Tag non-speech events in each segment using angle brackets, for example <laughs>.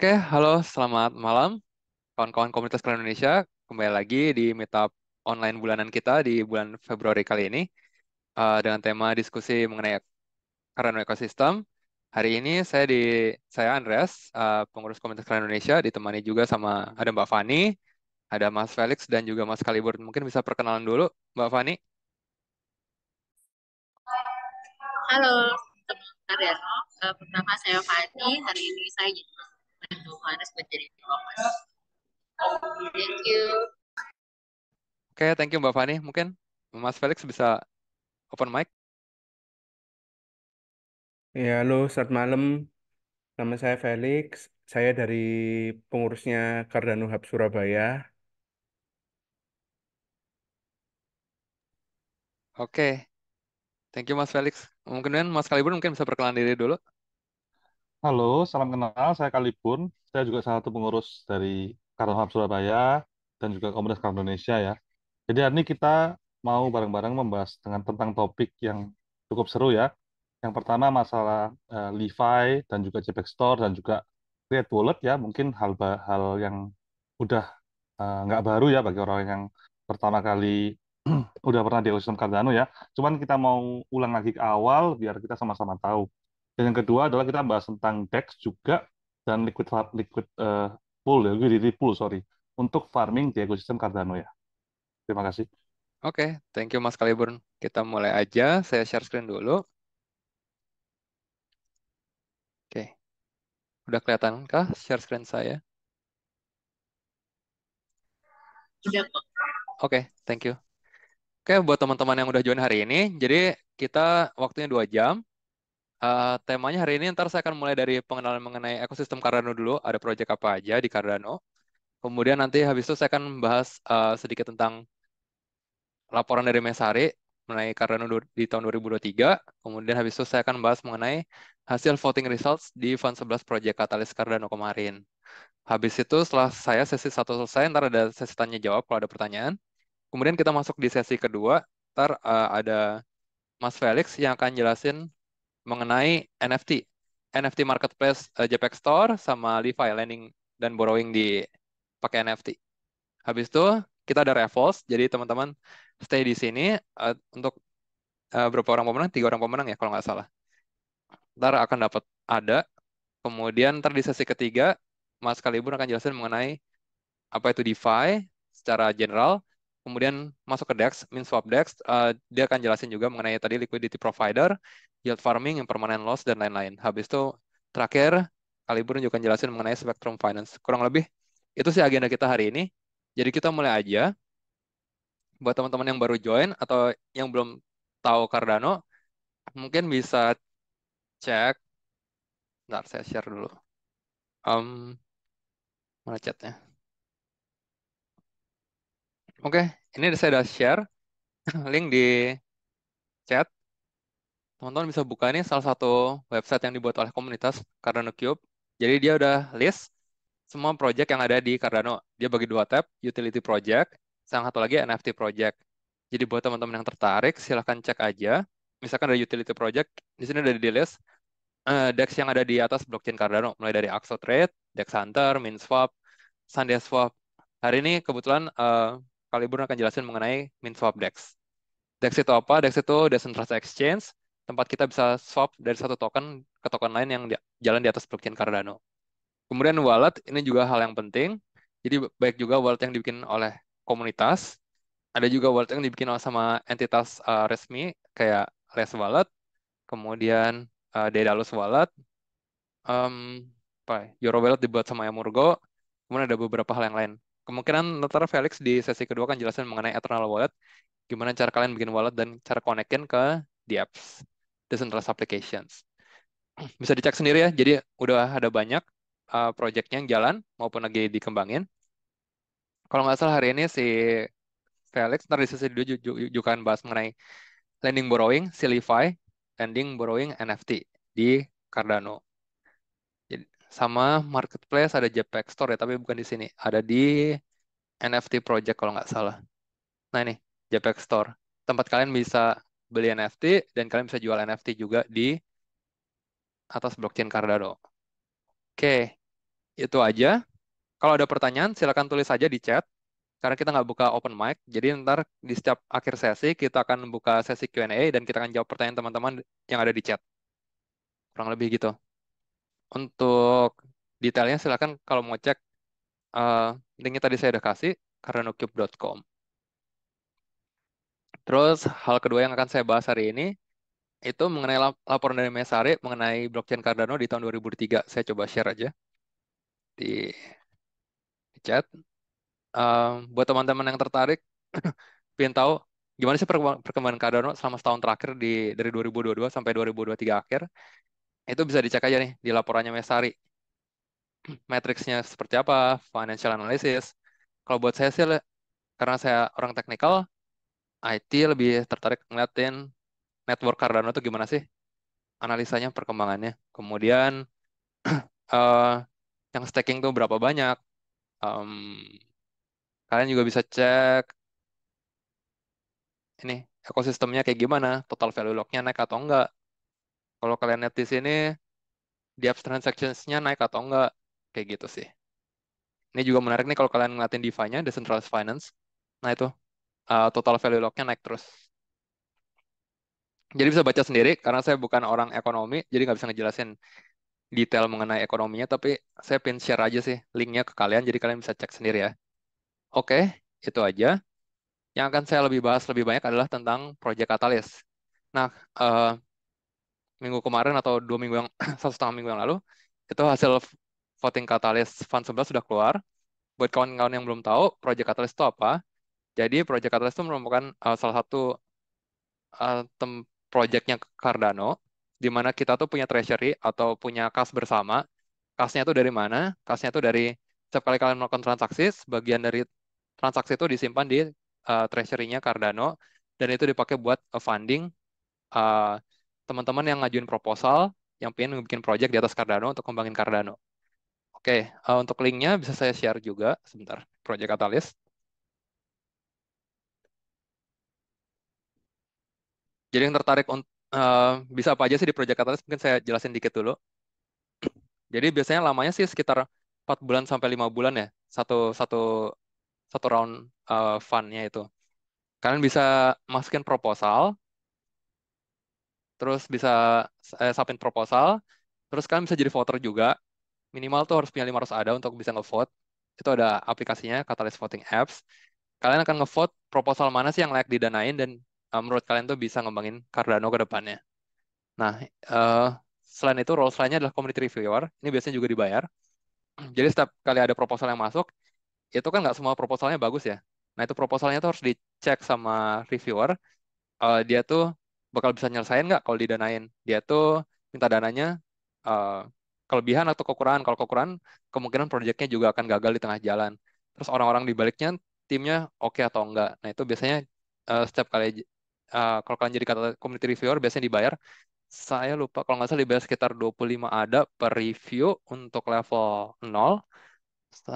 Oke, halo, selamat malam kawan-kawan komunitas keren Indonesia. Kembali lagi di meetup online bulanan kita di bulan Februari kali ini uh, dengan tema diskusi mengenai keren ekosistem. Hari ini saya di saya Andreas, uh, pengurus komunitas keren Indonesia, ditemani juga sama ada Mbak Fani, ada Mas Felix dan juga Mas Kalibur. Mungkin bisa perkenalan dulu, Mbak Fani. Halo, teman-teman. Eh, pertama saya Fani, hari ini saya Yohanes menjadi Thank you. Oke, okay, thank you Mbak Fani. Mungkin Mas Felix bisa open mic. Ya, halo, selamat malam. Nama saya Felix. Saya dari pengurusnya Cardano Hub Surabaya. Oke, okay. thank you Mas Felix. Mungkin Mas Kalibur mungkin bisa perkenalan diri dulu. Halo, salam kenal. Saya Kalibun. Saya juga salah satu pengurus dari Karton Hub Surabaya dan juga Komunitas Karton Indonesia ya. Jadi hari ini kita mau bareng-bareng membahas dengan tentang topik yang cukup seru ya. Yang pertama masalah uh, Levi dan juga Jpeg Store dan juga Create Wallet ya. Mungkin hal-hal yang udah uh, baru ya bagi orang yang pertama kali <clears throat> udah pernah di ekosistem Cardano ya. Cuman kita mau ulang lagi ke awal biar kita sama-sama tahu dan yang kedua adalah kita bahas tentang DEX juga dan liquid liquid uh, pool ya, liquid pool sorry untuk farming di ekosistem Cardano ya. Terima kasih. Oke, okay, thank you Mas Kaliburn. Kita mulai aja. Saya share screen dulu. Oke, okay. udah kelihatan kah share screen saya? Oke, okay, thank you. Oke, buat teman-teman yang udah join hari ini, jadi kita waktunya dua jam. Uh, temanya hari ini ntar saya akan mulai dari pengenalan mengenai ekosistem Cardano dulu, ada proyek apa aja di Cardano. Kemudian nanti habis itu saya akan membahas uh, sedikit tentang laporan dari Mesari mengenai Cardano di tahun 2023. Kemudian habis itu saya akan membahas mengenai hasil voting results di Fund 11 Project katalis Cardano kemarin. Habis itu setelah saya sesi satu selesai, ntar ada sesi tanya jawab kalau ada pertanyaan. Kemudian kita masuk di sesi kedua, ntar uh, ada Mas Felix yang akan jelasin mengenai NFT, NFT marketplace uh, JPEG Store sama Levi lending dan borrowing di pakai NFT. Habis itu kita ada raffles, jadi teman-teman stay di sini uh, untuk uh, berapa orang pemenang? Tiga orang pemenang ya kalau nggak salah. Ntar akan dapat ada. Kemudian ntar di sesi ketiga Mas Kalibun akan jelasin mengenai apa itu DeFi secara general, kemudian masuk ke DEX, min swap DEX, uh, dia akan jelasin juga mengenai tadi liquidity provider, yield farming, yang permanent loss, dan lain-lain. Habis itu terakhir, Kalibur juga akan jelasin mengenai spectrum finance. Kurang lebih itu sih agenda kita hari ini. Jadi kita mulai aja. Buat teman-teman yang baru join atau yang belum tahu Cardano, mungkin bisa cek. Bentar, saya share dulu. Um, mana chatnya? Oke, ini saya sudah share <laughs> link di chat. Teman-teman bisa buka ini salah satu website yang dibuat oleh komunitas Cardano Cube. Jadi dia udah list semua project yang ada di Cardano. Dia bagi dua tab, utility project, sama satu lagi NFT project. Jadi buat teman-teman yang tertarik, silahkan cek aja. Misalkan dari utility project, di sini udah di list uh, DEX yang ada di atas blockchain Cardano, mulai dari Trade, DEX Hunter, MinSwap, Swap. Hari ini kebetulan uh, Kaliburn akan jelasin mengenai min swap DEX. DEX itu apa? DEX itu decentralized Exchange, tempat kita bisa swap dari satu token ke token lain yang jalan di atas blockchain Cardano. Kemudian wallet, ini juga hal yang penting. Jadi baik juga wallet yang dibikin oleh komunitas, ada juga wallet yang dibikin sama entitas uh, resmi kayak Les Wallet, kemudian uh, Daedalus Wallet, um, apa, ya, Euro Wallet dibuat sama Yamurgo, kemudian ada beberapa hal yang lain kemungkinan ntar Felix di sesi kedua kan jelasin mengenai Eternal Wallet, gimana cara kalian bikin wallet dan cara konekin ke di apps, decentralized applications. <clears throat> Bisa dicek sendiri ya, jadi udah ada banyak uh, eh, proyeknya yang jalan maupun lagi dikembangin. Kalau nggak salah hari ini si Felix ntar di sesi kedua juga akan bahas mengenai lending borrowing, Silify, lending borrowing NFT di Cardano sama marketplace ada JPEG Store ya, tapi bukan di sini. Ada di NFT Project kalau nggak salah. Nah ini JPEG Store, tempat kalian bisa beli NFT dan kalian bisa jual NFT juga di atas blockchain Cardano. Oke, itu aja. Kalau ada pertanyaan, silakan tulis saja di chat. Karena kita nggak buka open mic, jadi ntar di setiap akhir sesi kita akan buka sesi Q&A dan kita akan jawab pertanyaan teman-teman yang ada di chat. Kurang lebih gitu. Untuk detailnya silakan kalau mau cek uh, linknya tadi saya udah kasih karenocube.com. Terus hal kedua yang akan saya bahas hari ini itu mengenai laporan dari Mesari mengenai blockchain Cardano di tahun 2003. Saya coba share aja di, chat. Uh, buat teman-teman yang tertarik, ingin <clears throat> tahu gimana sih perkembangan Cardano selama setahun terakhir di dari 2022 sampai 2023 akhir. Itu bisa dicek aja nih di laporannya Mesari. Matriksnya seperti apa, financial analysis. Kalau buat saya sih, karena saya orang teknikal, IT lebih tertarik ngeliatin network Cardano itu gimana sih analisanya perkembangannya. Kemudian uh, <clears throat> yang staking tuh berapa banyak. Um, kalian juga bisa cek ini ekosistemnya kayak gimana, total value locknya naik atau enggak, kalau kalian lihat di sini, di apps transactions-nya naik atau enggak, kayak gitu sih. Ini juga menarik nih kalau kalian ngeliatin DeFi-nya, Decentralized Finance. Nah itu, uh, total value lock-nya naik terus. Jadi bisa baca sendiri, karena saya bukan orang ekonomi, jadi nggak bisa ngejelasin detail mengenai ekonominya, tapi saya pin share aja sih linknya ke kalian, jadi kalian bisa cek sendiri ya. Oke, itu aja. Yang akan saya lebih bahas lebih banyak adalah tentang Project Catalyst. Nah, uh, minggu kemarin atau dua minggu yang <clears throat> satu setengah minggu yang lalu itu hasil voting katalis Fund 11 sudah keluar. Buat kawan-kawan yang belum tahu, Project katalis itu apa? Jadi Project katalis itu merupakan uh, salah satu uh, tem projectnya Cardano, di mana kita tuh punya treasury atau punya kas bersama. Kasnya itu dari mana? Kasnya itu dari setiap kali kalian melakukan transaksi, sebagian dari transaksi itu disimpan di uh, treasury-nya Cardano, dan itu dipakai buat uh, funding uh, teman-teman yang ngajuin proposal yang pengen bikin project di atas Cardano untuk kembangin Cardano. Oke, uh, untuk linknya bisa saya share juga sebentar, Project Catalyst. Jadi yang tertarik uh, bisa apa aja sih di Project Catalyst, mungkin saya jelasin dikit dulu. Jadi biasanya lamanya sih sekitar 4 bulan sampai 5 bulan ya, satu, satu, satu round uh, fundnya itu. Kalian bisa masukin proposal, terus bisa eh, submit proposal, terus kalian bisa jadi voter juga. Minimal tuh harus punya 500 ada untuk bisa ngevote. Itu ada aplikasinya, Catalyst Voting Apps. Kalian akan ngevote proposal mana sih yang layak didanain dan uh, menurut kalian tuh bisa ngembangin Cardano ke depannya. Nah, uh, selain itu role lainnya adalah community reviewer. Ini biasanya juga dibayar. <clears throat> Jadi setiap kali ada proposal yang masuk, itu kan nggak semua proposalnya bagus ya. Nah itu proposalnya tuh harus dicek sama reviewer. Uh, dia tuh bakal bisa nyelesain nggak kalau didanain dia tuh minta dananya uh, kelebihan atau kekurangan kalau kekurangan kemungkinan proyeknya juga akan gagal di tengah jalan terus orang-orang di baliknya timnya oke okay atau enggak nah itu biasanya uh, setiap kali uh, kalau kalian jadi kata community reviewer biasanya dibayar saya lupa kalau nggak salah dibayar sekitar 25 ada per review untuk level 0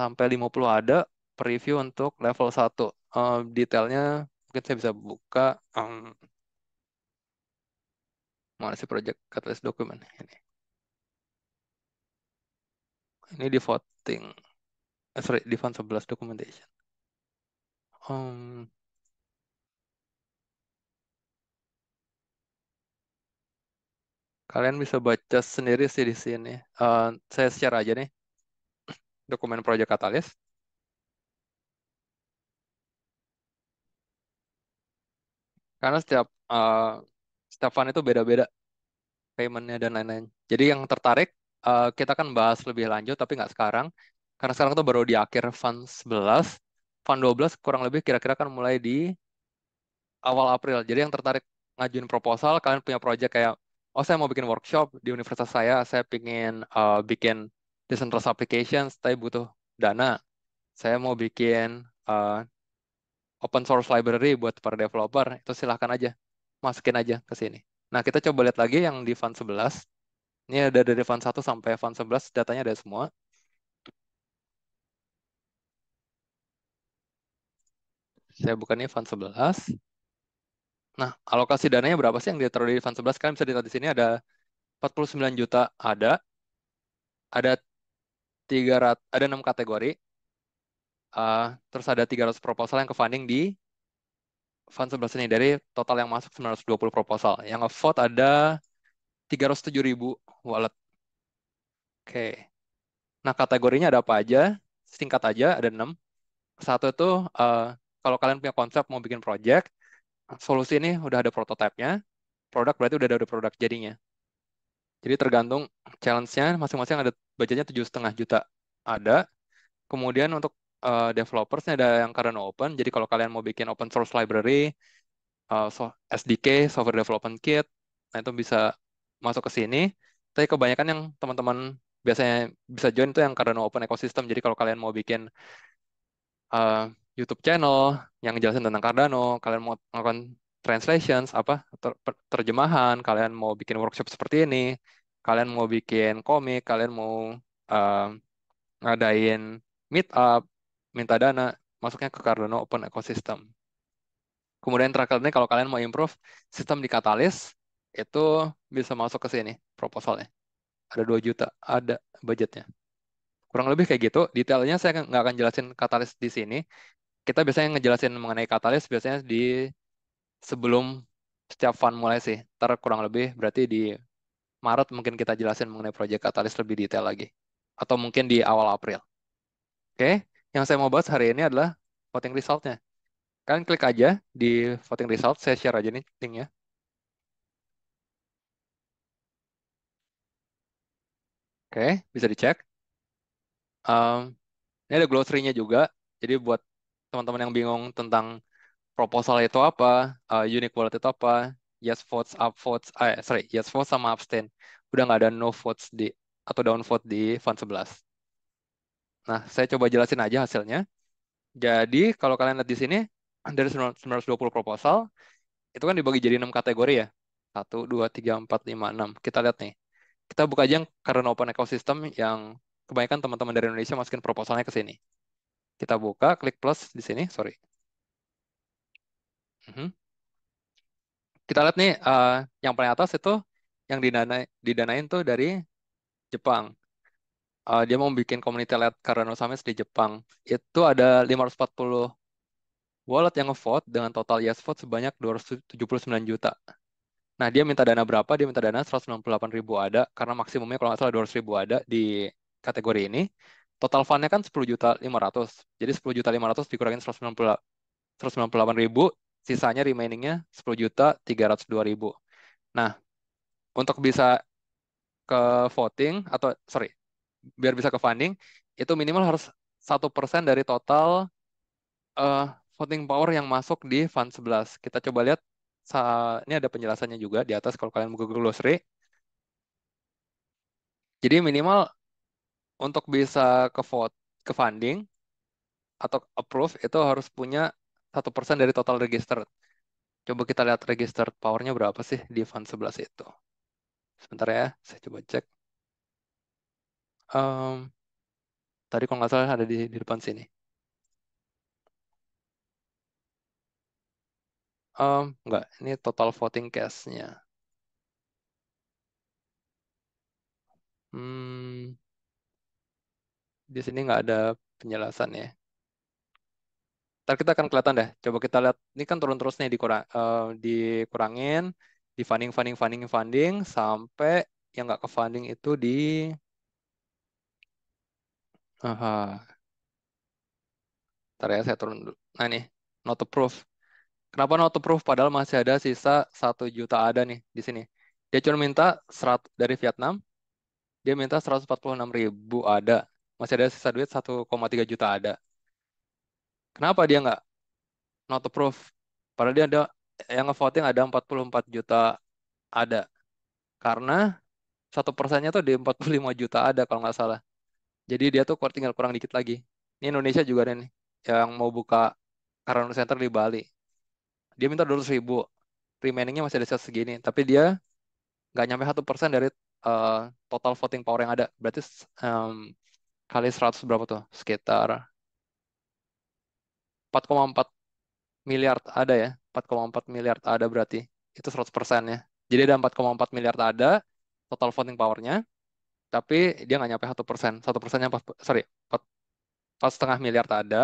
sampai 50 ada per review untuk level 1 uh, detailnya mungkin saya bisa buka um, mau project catalyst dokumen ini ini di voting eh, sorry di font 11 documentation um, kalian bisa baca sendiri sih di sini uh, saya share aja nih <clears throat> dokumen project catalyst karena setiap uh, setiap fund itu beda-beda paymentnya dan lain-lain. Jadi yang tertarik uh, kita akan bahas lebih lanjut tapi nggak sekarang karena sekarang itu baru di akhir fund 11, fund 12 kurang lebih kira-kira kan mulai di awal April. Jadi yang tertarik ngajuin proposal, kalian punya project kayak, oh saya mau bikin workshop di universitas saya, saya pingin uh, bikin decentralized application, tapi butuh dana. Saya mau bikin uh, open source library buat para developer, itu silahkan aja masukin aja ke sini. Nah, kita coba lihat lagi yang di fund 11. Ini ada dari fund 1 sampai fund 11, datanya ada semua. Saya buka ini fund 11. Nah, alokasi dananya berapa sih yang ditaruh di fund 11? Kalian bisa lihat di sini ada 49 juta ada. Ada 300 ada 6 kategori. Uh, terus ada 300 proposal yang ke funding di fund sebelah sini dari total yang masuk 920 proposal. Yang vote ada 307 ribu wallet. Oke. Nah, kategorinya ada apa aja? Singkat aja, ada 6. Satu itu, uh, kalau kalian punya konsep mau bikin project, solusi ini udah ada prototipenya, produk berarti udah ada produk jadinya. Jadi tergantung challenge-nya, masing-masing ada budgetnya tujuh setengah juta ada. Kemudian untuk uh, developersnya ada yang karena open. Jadi kalau kalian mau bikin open source library, uh, so, SDK, software development kit, nah itu bisa masuk ke sini. Tapi kebanyakan yang teman-teman biasanya bisa join itu yang karena open ecosystem. Jadi kalau kalian mau bikin uh, YouTube channel yang jelasin tentang Cardano, kalian mau melakukan translations apa ter terjemahan, kalian mau bikin workshop seperti ini, kalian mau bikin komik, kalian mau uh, ngadain meet up, minta dana, masuknya ke Cardano Open Ecosystem. Kemudian terakhirnya kalau kalian mau improve sistem di Catalyst, itu bisa masuk ke sini proposalnya. Ada 2 juta, ada budgetnya. Kurang lebih kayak gitu. Detailnya saya nggak akan jelasin Catalyst di sini. Kita biasanya ngejelasin mengenai Catalyst biasanya di sebelum setiap fund mulai sih. Ntar kurang lebih berarti di Maret mungkin kita jelasin mengenai proyek Catalyst lebih detail lagi. Atau mungkin di awal April. Oke, okay? Yang saya mau bahas hari ini adalah voting resultnya. Kalian klik aja di voting result, saya share aja nih linknya. Oke, okay, bisa dicek. Um, ini ada glossary-nya juga, jadi buat teman-teman yang bingung tentang proposal itu apa, uh, unique wallet itu apa, yes votes, up votes, eh, sorry, yes votes sama abstain. Udah nggak ada no votes di atau down vote di fund 11. Nah, saya coba jelasin aja hasilnya. Jadi, kalau kalian lihat di sini, dari 920 proposal, itu kan dibagi jadi 6 kategori ya. 1, 2, 3, 4, 5, 6. Kita lihat nih. Kita buka aja yang current open ecosystem yang kebanyakan teman-teman dari Indonesia masukin proposalnya ke sini. Kita buka, klik plus di sini, sorry. Mm -hmm. Kita lihat nih, uh, yang paling atas itu yang didanai, didanain tuh dari Jepang uh, dia mau bikin community led Cardano Summit di Jepang. Itu ada 540 wallet yang ngevote dengan total yes vote sebanyak 279 juta. Nah, dia minta dana berapa? Dia minta dana 168 ribu ada, karena maksimumnya kalau nggak salah 200 ribu ada di kategori ini. Total fundnya kan 10 juta 500. Jadi 10 juta 500 dikurangin 198 ribu, sisanya remainingnya 10 juta 302 ribu. Nah, untuk bisa ke voting atau sorry biar bisa ke funding itu minimal harus satu persen dari total uh, voting power yang masuk di fund 11. Kita coba lihat ini ada penjelasannya juga di atas kalau kalian mau Google glossary. Jadi minimal untuk bisa ke vote ke funding atau approve itu harus punya satu persen dari total register Coba kita lihat register powernya berapa sih di fund 11 itu. Sebentar ya, saya coba cek. Um, tadi kalau nggak salah ada di, di depan sini. Um, nggak, ini total voting cast-nya. Hmm, di sini nggak ada penjelasan ya. Ntar kita akan kelihatan deh. Coba kita lihat, ini kan turun terus nih dikurang, uh, dikurangin, di funding, funding, funding, funding, sampai yang nggak ke funding itu di Aha. Ntar ya, saya turun dulu. Nah nih, not approved. Kenapa not approved? Padahal masih ada sisa satu juta ada nih di sini. Dia cuma minta 100 dari Vietnam, dia minta 146 ribu ada. Masih ada sisa duit 1,3 juta ada. Kenapa dia nggak not approved? Padahal dia ada yang ngevoting ada 44 juta ada. Karena satu persennya tuh di 45 juta ada kalau nggak salah. Jadi dia tuh tinggal kurang dikit lagi. Ini Indonesia juga ada nih yang mau buka Karano Center di Bali. Dia minta 200 ribu. Remainingnya masih ada segini. Tapi dia nggak nyampe satu persen dari uh, total voting power yang ada. Berarti um, kali 100 berapa tuh? Sekitar 4,4 miliar ada ya. 4,4 miliar ada berarti. Itu 100 persennya. Jadi ada 4,4 miliar ada total voting powernya tapi dia nggak nyampe satu persen. Satu persennya empat, sorry, empat setengah miliar tak ada.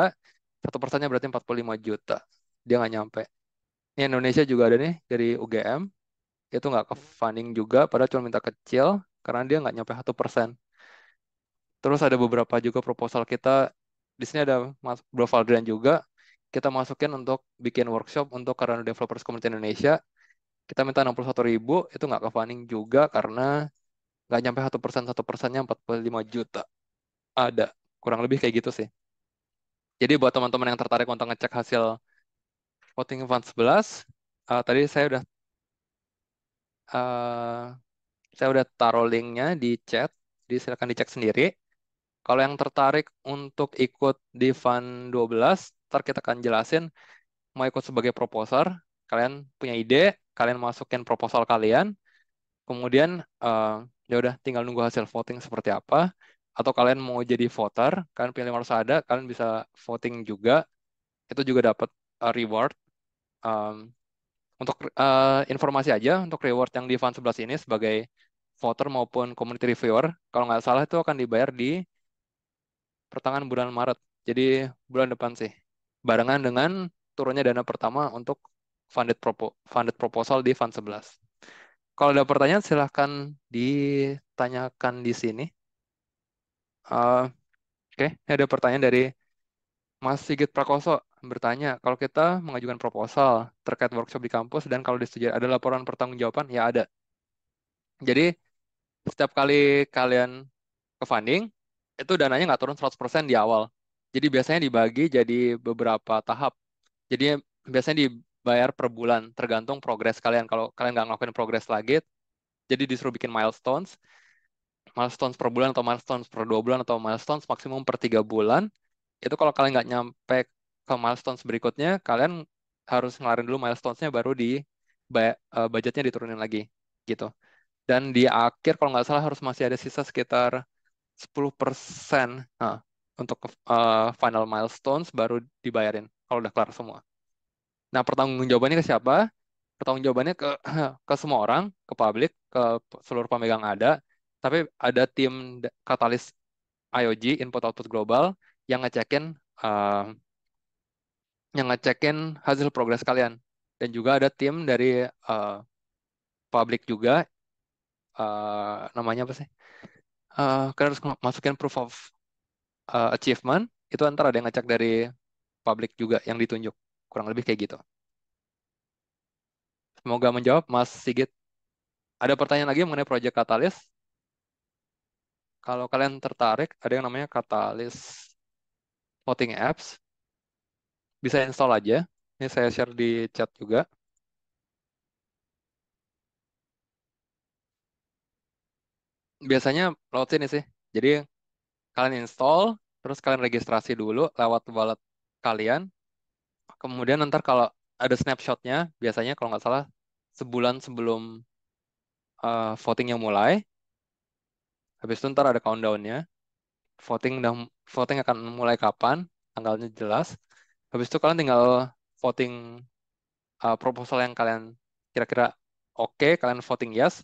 Satu persennya berarti empat puluh lima juta. Dia nggak nyampe. Ini Indonesia juga ada nih dari UGM. Itu nggak ke funding juga, padahal cuma minta kecil karena dia nggak nyampe satu persen. Terus ada beberapa juga proposal kita. Di sini ada Mas Bro Valdrian juga. Kita masukin untuk bikin workshop untuk karena Developers Community Indonesia. Kita minta enam puluh satu ribu, itu nggak ke funding juga karena nggak nyampe satu persen satu persennya 45 juta ada kurang lebih kayak gitu sih jadi buat teman-teman yang tertarik untuk ngecek hasil voting fund 11 uh, eh, tadi saya udah uh, saya udah taruh linknya di chat jadi silakan dicek sendiri kalau yang tertarik untuk ikut di Fund 12, ntar kita akan jelasin mau ikut sebagai proposer, kalian punya ide, kalian masukin proposal kalian, kemudian uh, ya udah tinggal nunggu hasil voting seperti apa atau kalian mau jadi voter kalian pilih harus ada kalian bisa voting juga itu juga dapat uh, reward um, untuk uh, informasi aja untuk reward yang di Fund 11 ini sebagai voter maupun community reviewer kalau nggak salah itu akan dibayar di pertengahan bulan Maret jadi bulan depan sih barengan dengan turunnya dana pertama untuk funded, propo funded proposal di Fund 11. Kalau ada pertanyaan silahkan ditanyakan di sini. Uh, Oke, okay. ada pertanyaan dari Mas Sigit Prakoso bertanya, kalau kita mengajukan proposal terkait workshop di kampus dan kalau disetujui ada laporan pertanggungjawaban? Ya ada. Jadi setiap kali kalian ke funding, itu dananya nggak turun 100% di awal. Jadi biasanya dibagi jadi beberapa tahap. Jadi biasanya di bayar per bulan tergantung progres kalian. Kalau kalian nggak ngelakuin progres lagi, jadi disuruh bikin milestones. Milestones per bulan atau milestones per dua bulan atau milestones maksimum per tiga bulan. Itu kalau kalian nggak nyampe ke milestones berikutnya, kalian harus ngelarin dulu milestones-nya baru di eh, budgetnya diturunin lagi gitu. Dan di akhir kalau nggak salah harus masih ada sisa sekitar 10% nah, untuk uh, final milestones baru dibayarin kalau udah kelar semua. Nah, pertanggung jawabannya ke siapa? Pertanggungjawabannya ke <clears throat> ke semua orang, ke publik, ke seluruh pemegang ada. Tapi ada tim katalis IOG Input Output Global yang ngecekin uh, yang ngecekin hasil progres kalian. Dan juga ada tim dari uh, publik juga uh, namanya apa sih? Uh, eh, kalian harus masukin proof of uh, achievement itu antara ada yang ngecek dari publik juga yang ditunjuk kurang lebih kayak gitu semoga menjawab Mas Sigit ada pertanyaan lagi mengenai proyek Katalis kalau kalian tertarik ada yang namanya Katalis voting apps bisa install aja ini saya share di chat juga biasanya lewat sini sih. Jadi kalian install, terus kalian registrasi dulu lewat wallet kalian kemudian nanti kalau ada snapshotnya biasanya kalau nggak salah sebulan sebelum uh, yang mulai habis itu ntar ada countdownnya voting dan voting akan mulai kapan tanggalnya jelas habis itu kalian tinggal voting uh, proposal yang kalian kira-kira oke okay, kalian voting yes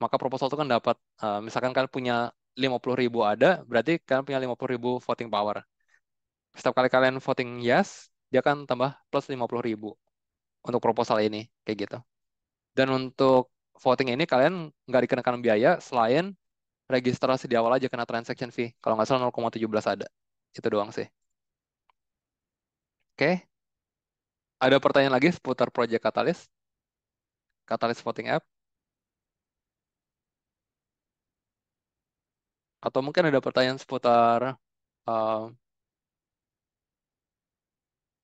maka proposal itu kan dapat uh, misalkan kalian punya 50 ribu ada berarti kalian punya 50 ribu voting power setiap kali kalian voting yes dia akan tambah plus 50 ribu untuk proposal ini, kayak gitu. Dan untuk voting ini kalian nggak dikenakan biaya selain registrasi di awal aja kena transaction fee. Kalau nggak salah 0,17 ada. Itu doang sih. Oke. Ada pertanyaan lagi seputar Project Catalyst? Catalyst Voting App? Atau mungkin ada pertanyaan seputar uh,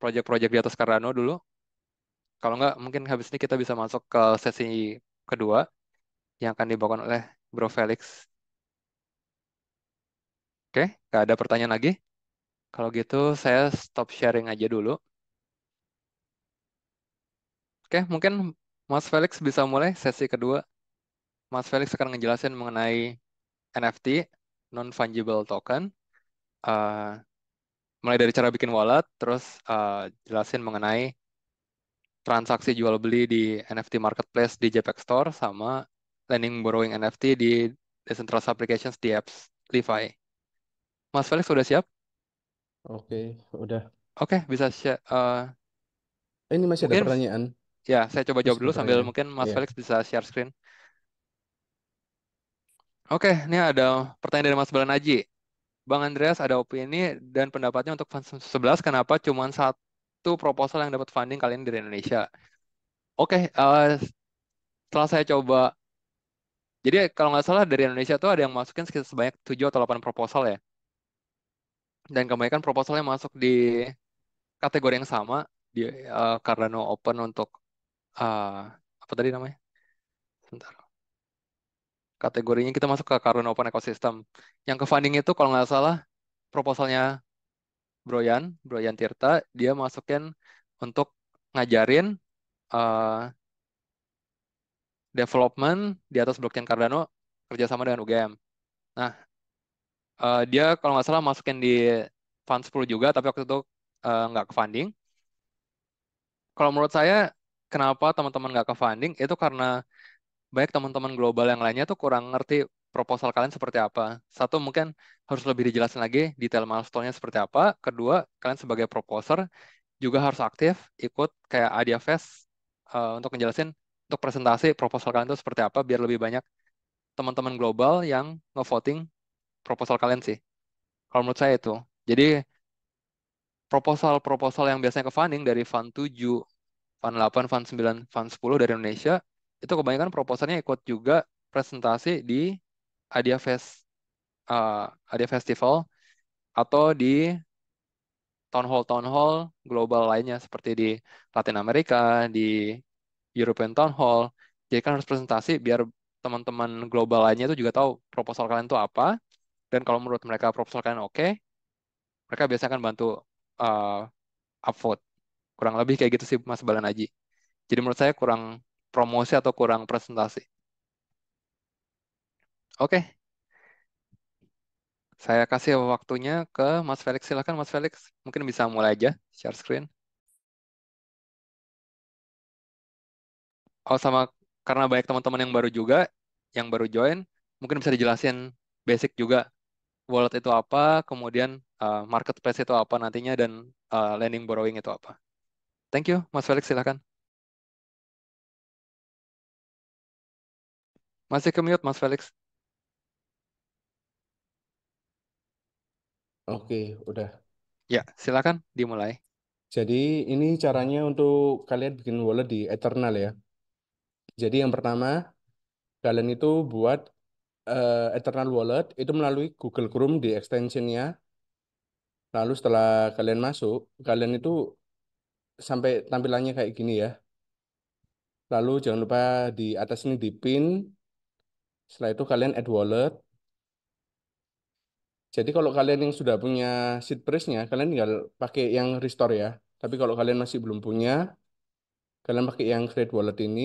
project proyek di atas Cardano dulu. Kalau nggak, mungkin habis ini kita bisa masuk ke sesi kedua yang akan dibawakan oleh Bro Felix. Oke, nggak ada pertanyaan lagi? Kalau gitu, saya stop sharing aja dulu. Oke, mungkin Mas Felix bisa mulai sesi kedua. Mas Felix akan ngejelasin mengenai NFT, Non-Fungible Token, uh, mulai dari cara bikin wallet, terus uh, jelasin mengenai transaksi jual beli di NFT marketplace di JPEG Store sama lending borrowing NFT di decentralized applications di apps Levi. Mas Felix sudah siap? Oke, udah. Oke, bisa share. Uh, Ini masih mungkin, ada pertanyaan. Ya, saya coba jawab dulu sambil mungkin Mas yeah. Felix bisa share screen. Oke, ini ada pertanyaan dari Mas Belanaji. Aji. Bang Andreas ada opini dan pendapatnya untuk fund 11 kenapa cuma satu proposal yang dapat funding kalian dari Indonesia. Oke, okay, uh, eh, setelah saya coba jadi kalau nggak salah dari Indonesia tuh ada yang masukin sekitar sebanyak 7 atau 8 proposal ya. Dan kebanyakan proposalnya masuk di kategori yang sama di uh, eh, Cardano Open untuk uh, apa tadi namanya? Sebentar kategorinya kita masuk ke Karuna Open Ecosystem. Yang ke funding itu kalau nggak salah proposalnya Broyan, Broyan Tirta, dia masukin untuk ngajarin uh, development di atas blockchain Cardano kerjasama dengan UGM. Nah, uh, dia kalau nggak salah masukin di fund 10 juga, tapi waktu itu uh, nggak ke funding. Kalau menurut saya, kenapa teman-teman nggak ke funding, itu karena banyak teman-teman global yang lainnya tuh kurang ngerti proposal kalian seperti apa. Satu mungkin harus lebih dijelasin lagi detail milestone-nya seperti apa. Kedua, kalian sebagai proposer juga harus aktif ikut kayak Adia Fest uh, untuk ngejelasin untuk presentasi proposal kalian itu seperti apa biar lebih banyak teman-teman global yang voting proposal kalian sih. Kalau menurut saya itu. Jadi proposal-proposal yang biasanya ke funding dari fund 7, fund 8, fund 9, fund 10 dari Indonesia itu kebanyakan proposalnya ikut juga presentasi di Adia Fest uh, Adia Festival atau di town hall town hall global lainnya seperti di Latin Amerika, di European Town Hall. Jadi kan harus presentasi biar teman-teman global lainnya itu juga tahu proposal kalian itu apa. Dan kalau menurut mereka proposal kalian oke, okay, mereka biasanya akan bantu uh, upvote. Kurang lebih kayak gitu sih Mas Balan Aji. Jadi menurut saya kurang promosi atau kurang presentasi. Oke. Saya kasih waktunya ke Mas Felix. silahkan Mas Felix, mungkin bisa mulai aja share screen. Oh, sama karena banyak teman-teman yang baru juga, yang baru join, mungkin bisa dijelasin basic juga wallet itu apa, kemudian uh, marketplace itu apa nantinya dan uh, lending borrowing itu apa. Thank you, Mas Felix, silakan. Masih ke mute, Mas Felix. Oke, udah. Ya, silakan dimulai. Jadi ini caranya untuk kalian bikin wallet di Eternal ya. Jadi yang pertama, kalian itu buat uh, Eternal Wallet itu melalui Google Chrome di extensionnya. Lalu setelah kalian masuk, kalian itu sampai tampilannya kayak gini ya. Lalu jangan lupa di atas ini di pin setelah itu kalian add wallet. Jadi kalau kalian yang sudah punya seed phrase-nya, kalian tinggal pakai yang restore ya. Tapi kalau kalian masih belum punya, kalian pakai yang create wallet ini.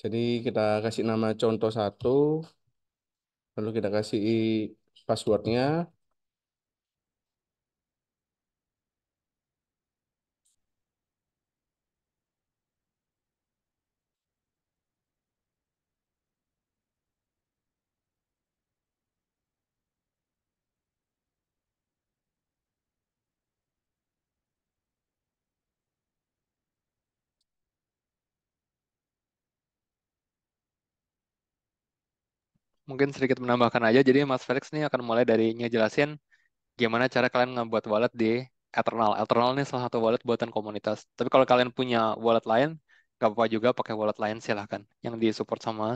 Jadi kita kasih nama contoh satu, lalu kita kasih passwordnya. mungkin sedikit menambahkan aja. Jadi Mas Felix nih akan mulai dari ngejelasin gimana cara kalian ngebuat wallet di Eternal. Eternal ini salah satu wallet buatan komunitas. Tapi kalau kalian punya wallet lain, gak apa-apa juga pakai wallet lain silahkan. Yang disupport sama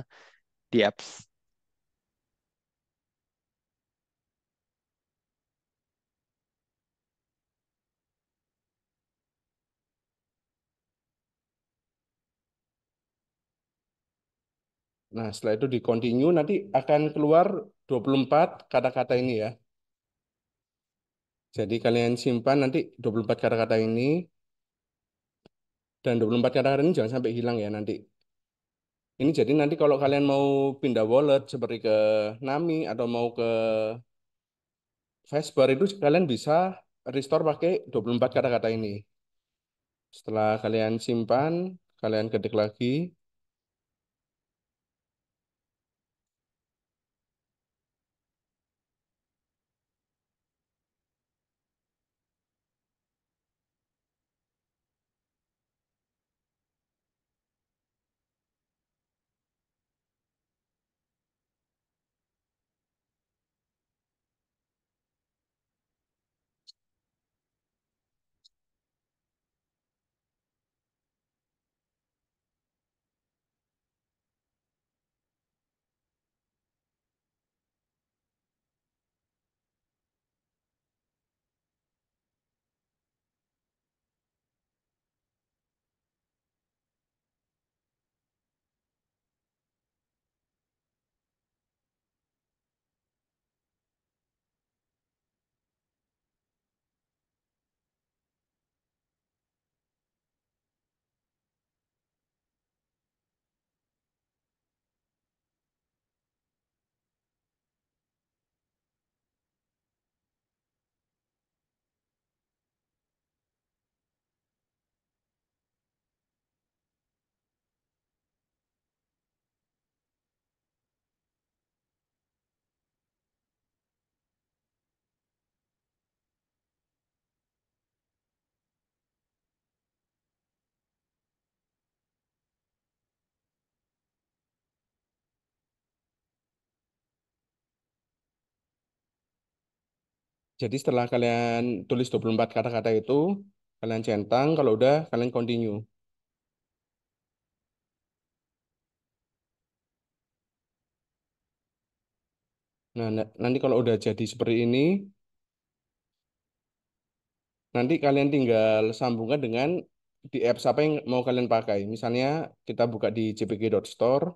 di apps. Nah, setelah itu di continue nanti akan keluar 24 kata-kata ini ya. Jadi kalian simpan nanti 24 kata-kata ini dan 24 kata-kata ini jangan sampai hilang ya nanti. Ini jadi nanti kalau kalian mau pindah wallet seperti ke Nami atau mau ke Vesper itu kalian bisa restore pakai 24 kata-kata ini. Setelah kalian simpan, kalian ketik lagi. Jadi setelah kalian tulis 24 kata-kata itu, kalian centang, kalau udah kalian continue. Nah, nanti kalau udah jadi seperti ini, nanti kalian tinggal sambungkan dengan di app apa yang mau kalian pakai. Misalnya kita buka di jpg.store,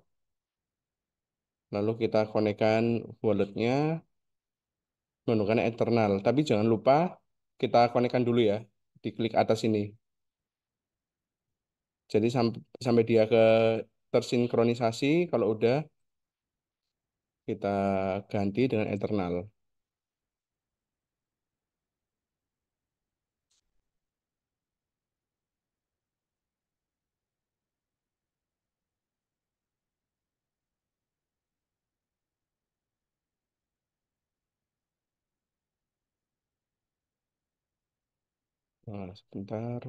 lalu kita konekkan walletnya, menggunakan eksternal. Tapi jangan lupa kita konekkan dulu ya. di klik atas ini. Jadi sampai, sampai dia ke tersinkronisasi, kalau udah kita ganti dengan internal. sebentar.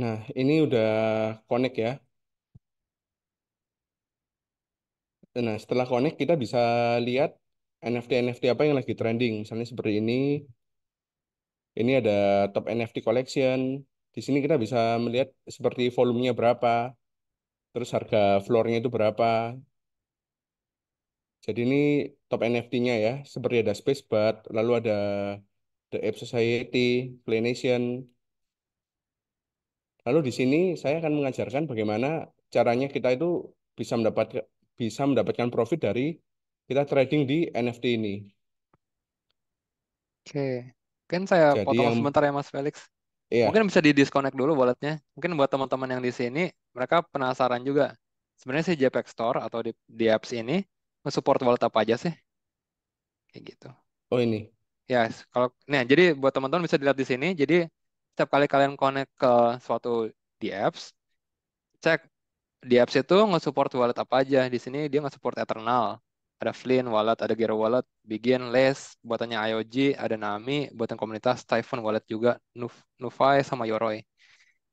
Nah, ini udah connect ya. Nah, setelah connect kita bisa lihat NFT-NFT apa yang lagi trending. Misalnya seperti ini, ini ada top NFT collection. Di sini kita bisa melihat seperti volumenya berapa, terus harga floornya itu berapa. Jadi ini top NFT-nya ya, seperti ada Space Bud, lalu ada The Ape Society, Nation. Lalu di sini saya akan mengajarkan bagaimana caranya kita itu bisa mendapatkan bisa mendapatkan profit dari kita trading di NFT ini. Oke. Okay. Mungkin saya Jadi potong yang... sebentar ya Mas Felix. Iya. Mungkin bisa di disconnect dulu walletnya. Mungkin buat teman-teman yang di sini, mereka penasaran juga. Sebenarnya sih JPEG Store atau di, di apps ini nge support wallet apa aja sih? Kayak gitu. Oh ini. Ya, yes. kalau nah jadi buat teman-teman bisa dilihat di sini. Jadi setiap kali kalian connect ke suatu di apps, cek di apps itu nge-support wallet apa aja. Di sini dia nge-support Eternal, ada Flynn, Wallet, ada Gero Wallet, Begin, Les, buatannya IOG, ada Nami, buatan komunitas, Typhoon Wallet juga, Nuf, Nufai, sama Yoroi.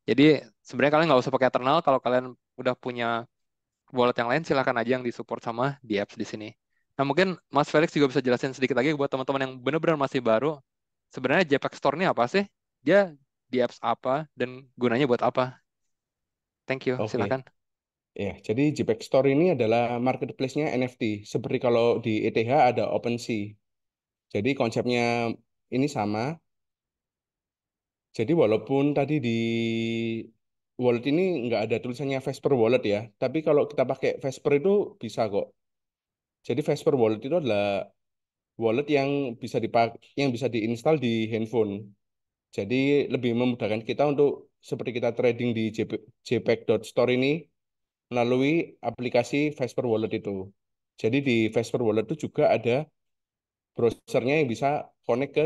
Jadi sebenarnya kalian nggak usah pakai internal, kalau kalian udah punya wallet yang lain, silahkan aja yang disupport sama di apps di sini. Nah mungkin Mas Felix juga bisa jelasin sedikit lagi buat teman-teman yang benar-benar masih baru, sebenarnya JPEG Store ini apa sih? Dia di apps apa dan gunanya buat apa? Thank you, okay. silakan. Ya, jadi JPEG Store ini adalah marketplace-nya NFT. Seperti kalau di ETH ada OpenSea. Jadi konsepnya ini sama. Jadi walaupun tadi di wallet ini nggak ada tulisannya Vesper Wallet ya, tapi kalau kita pakai Vesper itu bisa kok. Jadi Vesper Wallet itu adalah wallet yang bisa dipak yang bisa diinstal di handphone. Jadi lebih memudahkan kita untuk seperti kita trading di JPEG.store ini, melalui aplikasi Vesper Wallet itu. Jadi di Vesper Wallet itu juga ada browsernya yang bisa connect ke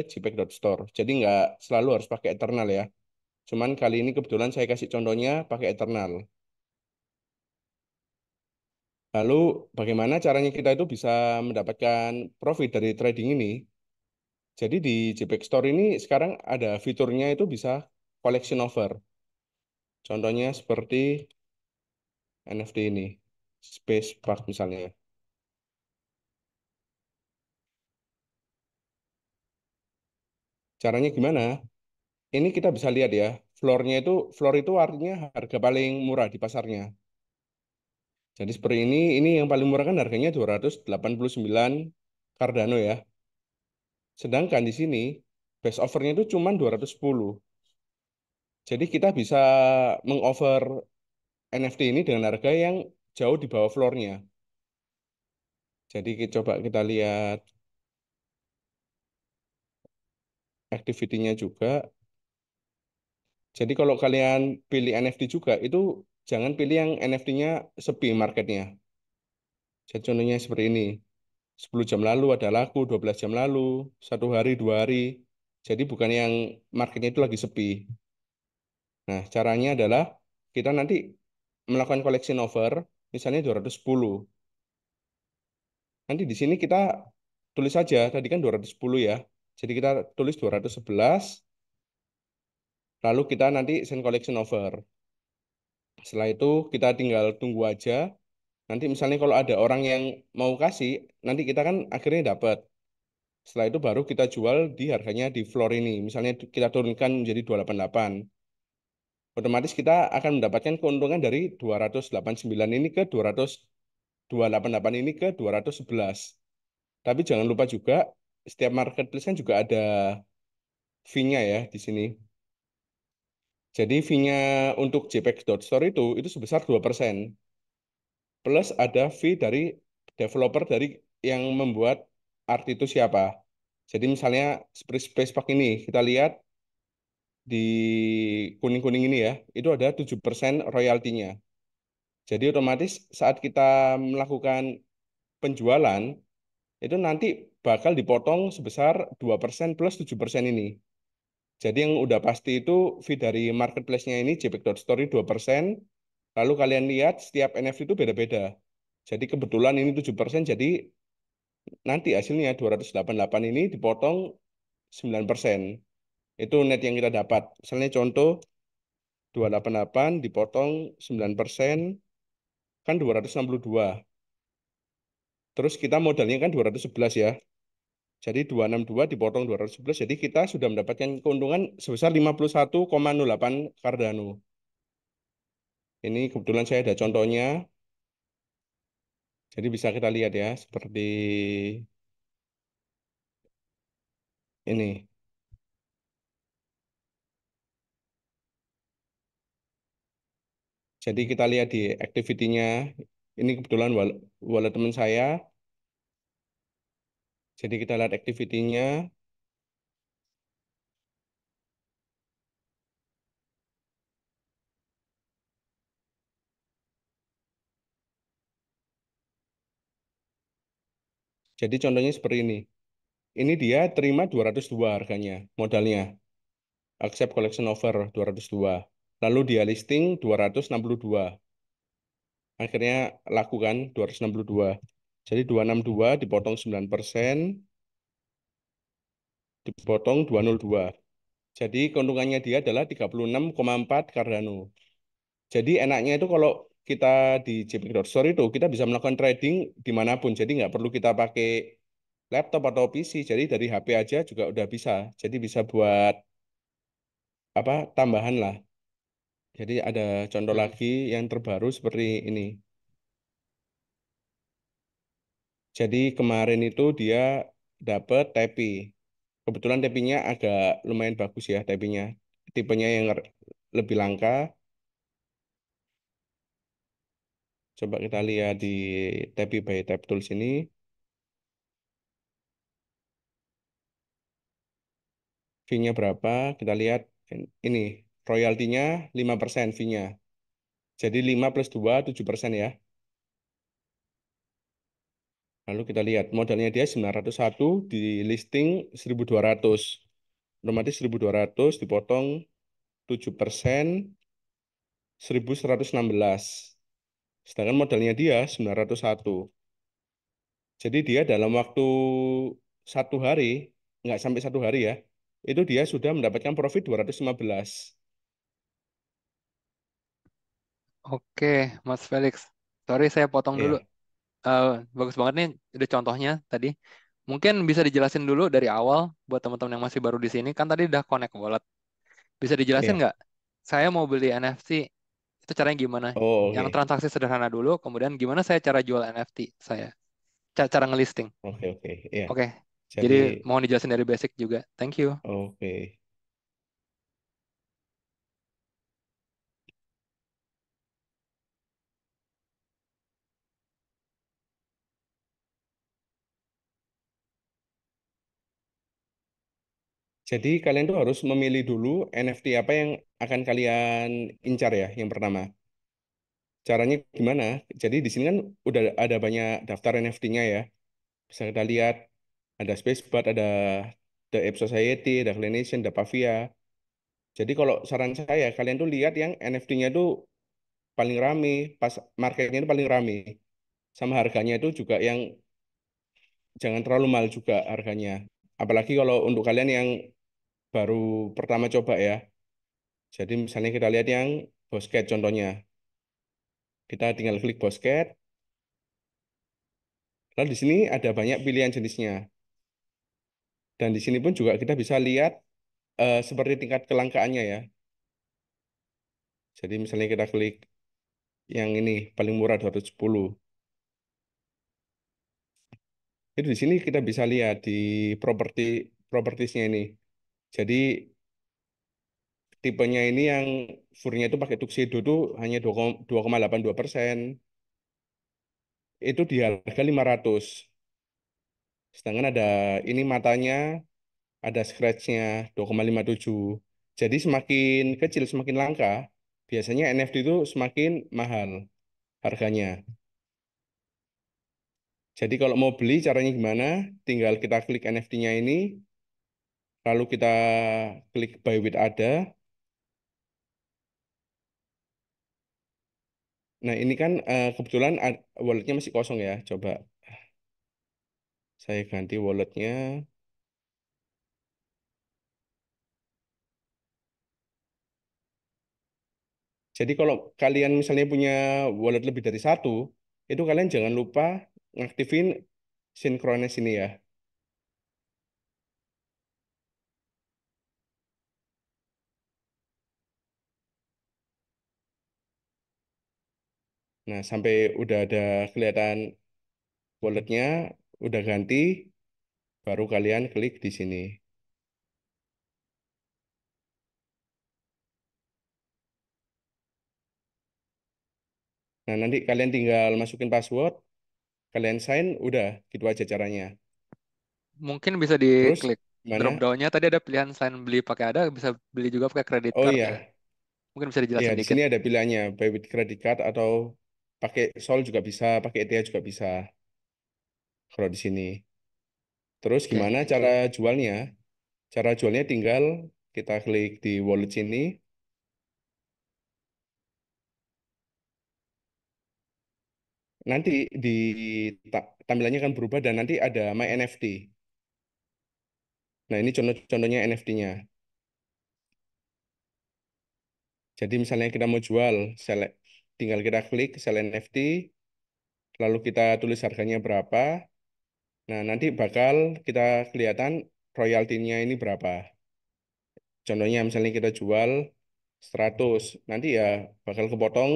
Store. Jadi nggak selalu harus pakai Eternal ya. Cuman kali ini kebetulan saya kasih contohnya pakai Eternal. Lalu bagaimana caranya kita itu bisa mendapatkan profit dari trading ini? Jadi di JPEG Store ini sekarang ada fiturnya itu bisa collection offer. Contohnya seperti NFT ini Space Park misalnya caranya gimana ini kita bisa lihat ya floornya itu floor itu artinya harga paling murah di pasarnya jadi seperti ini ini yang paling murah kan harganya 289 Cardano ya sedangkan di sini best offernya itu cuma 210 jadi kita bisa mengoffer NFT ini dengan harga yang jauh di bawah floornya. Jadi kita, coba kita lihat activity-nya juga. Jadi kalau kalian pilih NFT juga, itu jangan pilih yang NFT-nya sepi marketnya. Jadi contohnya seperti ini. 10 jam lalu ada laku, 12 jam lalu, satu hari, dua hari. Jadi bukan yang marketnya itu lagi sepi. Nah, caranya adalah kita nanti melakukan collection over, misalnya 210. Nanti di sini kita tulis saja, tadi kan 210 ya. Jadi kita tulis 211, lalu kita nanti send collection over. Setelah itu kita tinggal tunggu aja. Nanti misalnya kalau ada orang yang mau kasih, nanti kita kan akhirnya dapat. Setelah itu baru kita jual di harganya di floor ini. Misalnya kita turunkan menjadi 288 otomatis kita akan mendapatkan keuntungan dari 289 ini ke 288 ini ke 211. Tapi jangan lupa juga setiap marketplace kan juga ada fee-nya ya di sini. Jadi fee-nya untuk JPEG. jpeg.store itu itu sebesar 2%. Plus ada fee dari developer dari yang membuat art itu siapa. Jadi misalnya space Spacepack ini, kita lihat di kuning-kuning ini ya, itu ada 7% royaltinya. Jadi otomatis saat kita melakukan penjualan, itu nanti bakal dipotong sebesar 2% plus 7% ini. Jadi yang udah pasti itu fee dari marketplace-nya ini jpeg.story 2%. Lalu kalian lihat setiap NFT itu beda-beda. Jadi kebetulan ini 7%, jadi nanti hasilnya 288 ini dipotong 9%. Itu net yang kita dapat. Misalnya contoh 288 dipotong 9 persen, kan 262. Terus kita modalnya kan 211 ya. Jadi 262 dipotong 211, jadi kita sudah mendapatkan keuntungan sebesar 51,08 Cardano. Ini kebetulan saya ada contohnya. Jadi bisa kita lihat ya, seperti ini. Jadi kita lihat di activity-nya. Ini kebetulan wallet, teman saya. Jadi kita lihat activity-nya. Jadi contohnya seperti ini. Ini dia terima 202 harganya, modalnya. Accept collection offer 202. Lalu dia listing 262. Akhirnya lakukan 262. Jadi 262 dipotong 9 persen, dipotong 202. Jadi keuntungannya dia adalah 36,4 Cardano. Jadi enaknya itu kalau kita di jpg.store itu kita bisa melakukan trading dimanapun. Jadi nggak perlu kita pakai laptop atau PC. Jadi dari HP aja juga udah bisa. Jadi bisa buat apa tambahan lah. Jadi ada contoh hmm. lagi yang terbaru seperti ini. Jadi kemarin itu dia dapat tepi. Kebetulan tepinya agak lumayan bagus ya tepinya. Tipenya yang lebih langka. Coba kita lihat di tepi by tap tools ini. V-nya berapa? Kita lihat ini royaltinya 5% persen fee-nya. Jadi 5 plus 2, 7% persen ya. Lalu kita lihat modalnya dia 901 di listing 1200. Otomatis 1200 dipotong 7 persen 1116. Sedangkan modalnya dia 901. Jadi dia dalam waktu satu hari, nggak sampai satu hari ya, itu dia sudah mendapatkan profit 215. Oke, Mas Felix. Sorry saya potong iya. dulu. Uh, bagus banget nih udah contohnya tadi. Mungkin bisa dijelasin dulu dari awal buat teman-teman yang masih baru di sini. Kan tadi udah connect wallet. Bisa dijelasin Iya. nggak? Saya mau beli NFC, itu caranya gimana? Oh, Yang transaksi sederhana dulu, kemudian gimana saya cara jual NFT saya? Cara Cara ngelisting. Oke, oke. Iya. Oke, Jadi jadi mohon dijelasin dari basic juga. Thank you. oke. Jadi kalian tuh harus memilih dulu NFT apa yang akan kalian incar ya, yang pertama. Caranya gimana? Jadi di sini kan udah ada banyak daftar NFT-nya ya. Bisa kita lihat ada Spacebot, ada The Ape Society, ada Clinician, ada Pavia. Jadi kalau saran saya, kalian tuh lihat yang NFT-nya tuh paling rame, pas marketnya itu paling rame. Sama harganya itu juga yang jangan terlalu mahal juga harganya. Apalagi kalau untuk kalian yang baru pertama coba ya. Jadi misalnya kita lihat yang bosket contohnya. Kita tinggal klik bosket. Lalu di sini ada banyak pilihan jenisnya. Dan di sini pun juga kita bisa lihat uh, seperti tingkat kelangkaannya ya. Jadi misalnya kita klik yang ini paling murah 210. Itu di sini kita bisa lihat di properti propertisnya ini. Jadi tipenya ini yang furnya itu pakai tuxedo itu hanya 2,82 persen. Itu di harga 500. Sedangkan ada ini matanya, ada scratchnya 2,57. Jadi semakin kecil, semakin langka, biasanya NFT itu semakin mahal harganya. Jadi kalau mau beli caranya gimana? Tinggal kita klik NFT-nya ini, lalu kita klik buy with ada. Nah ini kan eh, kebetulan walletnya masih kosong ya. Coba saya ganti walletnya. Jadi kalau kalian misalnya punya wallet lebih dari satu, itu kalian jangan lupa ngaktifin sinkronis ini ya. Nah, sampai udah ada kelihatan walletnya, udah ganti, baru kalian klik di sini. Nah, nanti kalian tinggal masukin password, kalian sign udah gitu aja caranya mungkin bisa diklik Terus, klik gimana? tadi ada pilihan sign beli pakai ada bisa beli juga pakai kredit oh card iya ya. mungkin bisa dijelasin iya, di sini ada pilihannya pay with credit card atau pakai sol juga bisa pakai ETH juga bisa kalau di sini terus gimana cara jualnya cara jualnya tinggal kita klik di wallet sini nanti di tampilannya akan berubah dan nanti ada my NFT. Nah, ini contoh-contohnya NFT-nya. Jadi misalnya kita mau jual, select, tinggal kita klik sell NFT, lalu kita tulis harganya berapa. Nah, nanti bakal kita kelihatan royaltinya ini berapa. Contohnya misalnya kita jual 100, nanti ya bakal kepotong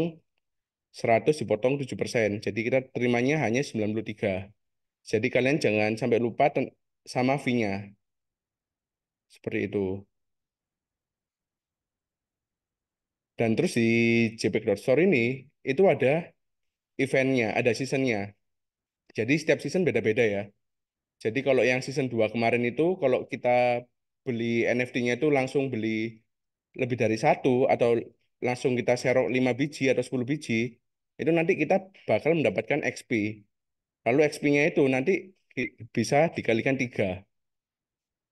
100 dipotong 7 persen. Jadi kita terimanya hanya 93. Jadi kalian jangan sampai lupa sama fee-nya. Seperti itu. Dan terus di jpeg.store ini, itu ada event-nya, ada season-nya. Jadi setiap season beda-beda ya. Jadi kalau yang season 2 kemarin itu, kalau kita beli NFT-nya itu langsung beli lebih dari satu atau langsung kita serok 5 biji atau 10 biji, itu nanti kita bakal mendapatkan XP. Lalu XP-nya itu nanti bisa dikalikan tiga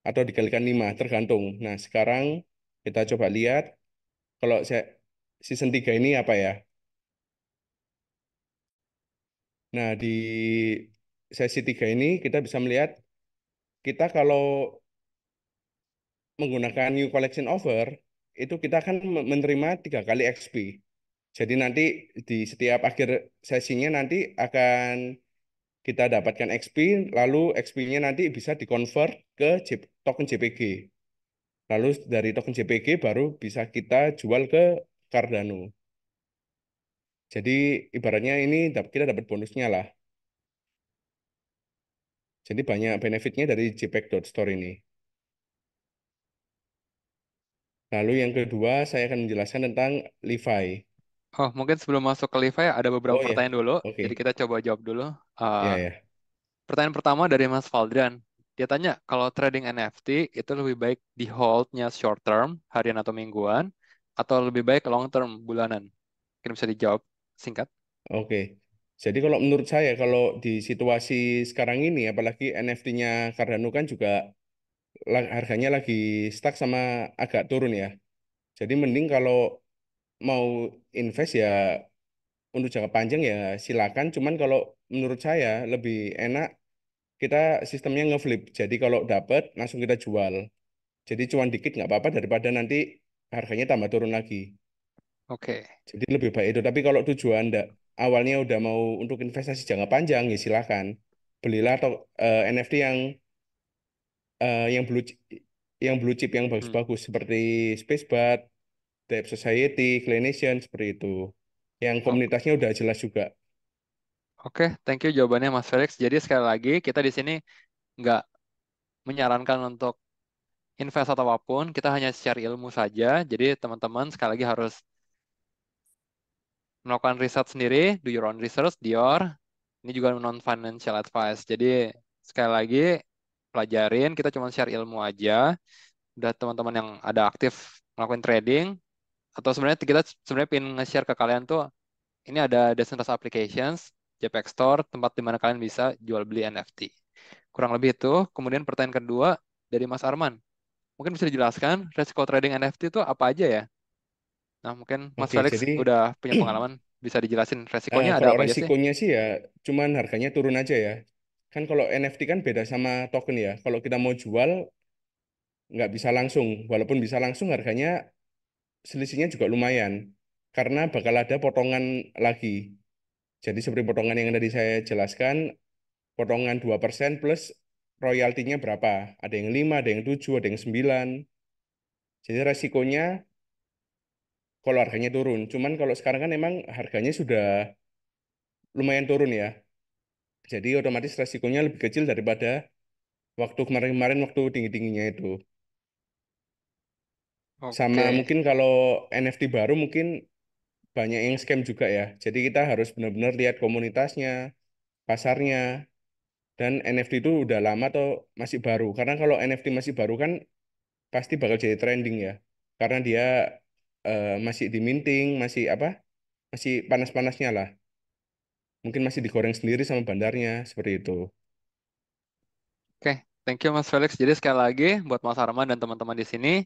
atau dikalikan lima tergantung. Nah, sekarang kita coba lihat kalau saya season 3 ini apa ya? Nah, di sesi 3 ini kita bisa melihat kita kalau menggunakan new collection offer itu kita akan menerima tiga kali XP. Jadi nanti di setiap akhir sesinya nanti akan kita dapatkan XP, lalu XP-nya nanti bisa di-convert ke token JPG. Lalu dari token JPG baru bisa kita jual ke Cardano. Jadi ibaratnya ini kita dapat bonusnya lah. Jadi banyak benefitnya dari Store ini. Lalu yang kedua, saya akan menjelaskan tentang Levi. Oh, mungkin sebelum masuk ke Levi ada beberapa Oh ya, pertanyaan dulu. oke. Jadi kita coba jawab dulu. Uh, ya. pertanyaan pertama dari Mas Valdran. Dia tanya, kalau trading NFT itu lebih baik di hold-nya short term, harian atau mingguan, atau lebih baik long term, bulanan? Mungkin bisa dijawab singkat. Oke. Jadi kalau menurut saya kalau di situasi sekarang ini apalagi NFT-nya Cardano kan juga harganya lagi stuck sama agak turun ya. Jadi mending kalau mau invest ya untuk jangka panjang ya silakan. Cuman kalau menurut saya lebih enak kita sistemnya ngeflip. Jadi kalau dapat langsung kita jual. Jadi cuan dikit nggak apa-apa daripada nanti harganya tambah turun lagi. Oke. Jadi lebih baik itu. Tapi kalau tujuan anda awalnya udah mau untuk investasi jangka panjang ya silakan belilah atau uh, eh, NFT yang uh, eh, yang blue yang blue chip yang hmm. bagus-bagus seperti Spacebat, type society, clinician seperti itu. Yang komunitasnya udah jelas juga. Oke, okay, thank you jawabannya Mas Felix. Jadi sekali lagi kita di sini nggak menyarankan untuk invest atau apapun, kita hanya share ilmu saja. Jadi teman-teman sekali lagi harus melakukan riset sendiri, do your own research, Dior. Ini juga non-financial advice. Jadi sekali lagi pelajarin, kita cuma share ilmu aja. Udah teman-teman yang ada aktif melakukan trading, atau sebenarnya kita sebenarnya ingin nge-share ke kalian tuh ini ada decentralized applications, JPEG Store, tempat di mana kalian bisa jual beli NFT. Kurang lebih itu. Kemudian pertanyaan kedua dari Mas Arman. Mungkin bisa dijelaskan resiko trading NFT itu apa aja ya? Nah, mungkin Mas Oke, Felix jadi, udah punya <clears throat> pengalaman bisa dijelasin resikonya uh, ada apa aja sih? Resikonya sih ya cuman harganya turun aja ya. Kan kalau NFT kan beda sama token ya. Kalau kita mau jual nggak bisa langsung, walaupun bisa langsung harganya selisihnya juga lumayan karena bakal ada potongan lagi. Jadi seperti potongan yang tadi saya jelaskan, potongan 2% plus royaltinya berapa? Ada yang 5, ada yang 7, ada yang 9. Jadi resikonya kalau harganya turun. Cuman kalau sekarang kan memang harganya sudah lumayan turun ya. Jadi otomatis resikonya lebih kecil daripada waktu kemarin-kemarin waktu tinggi-tingginya itu. Sama mungkin kalau NFT baru mungkin banyak yang scam juga ya. Jadi kita harus benar-benar lihat komunitasnya, pasarnya, dan NFT itu udah lama atau masih baru. Karena kalau NFT masih baru kan pasti bakal jadi trending ya. Karena dia uh, masih diminting, masih apa? Masih panas-panasnya lah. Mungkin masih digoreng sendiri sama bandarnya, seperti itu. Oke, thank you Mas Felix. Jadi sekali lagi buat Mas Arman dan teman-teman di sini,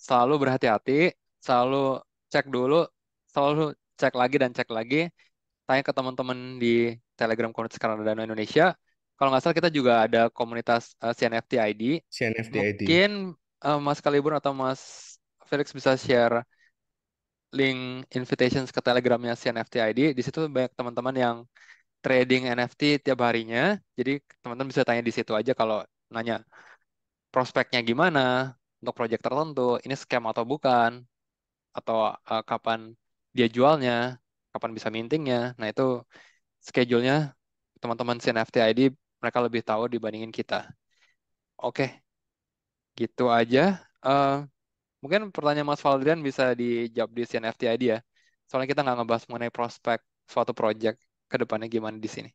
selalu berhati-hati, selalu cek dulu, selalu cek lagi dan cek lagi. Tanya ke teman-teman di Telegram Komunitas Karadana Indonesia. Kalau nggak salah kita juga ada komunitas uh, eh, CNFT ID Mungkin uh, Mas Kalibur atau Mas Felix bisa share link invitations ke Telegramnya CNFT ID. Di situ banyak teman-teman yang trading NFT tiap harinya. Jadi teman-teman bisa tanya di situ aja kalau nanya prospeknya gimana, untuk proyek tertentu ini scam atau bukan atau uh, kapan dia jualnya kapan bisa mintingnya nah itu schedule-nya teman-teman ID mereka lebih tahu dibandingin kita oke gitu aja uh, mungkin pertanyaan Mas Valdrian bisa dijawab di ID ya soalnya kita nggak ngebahas mengenai prospek suatu proyek ke depannya gimana di sini.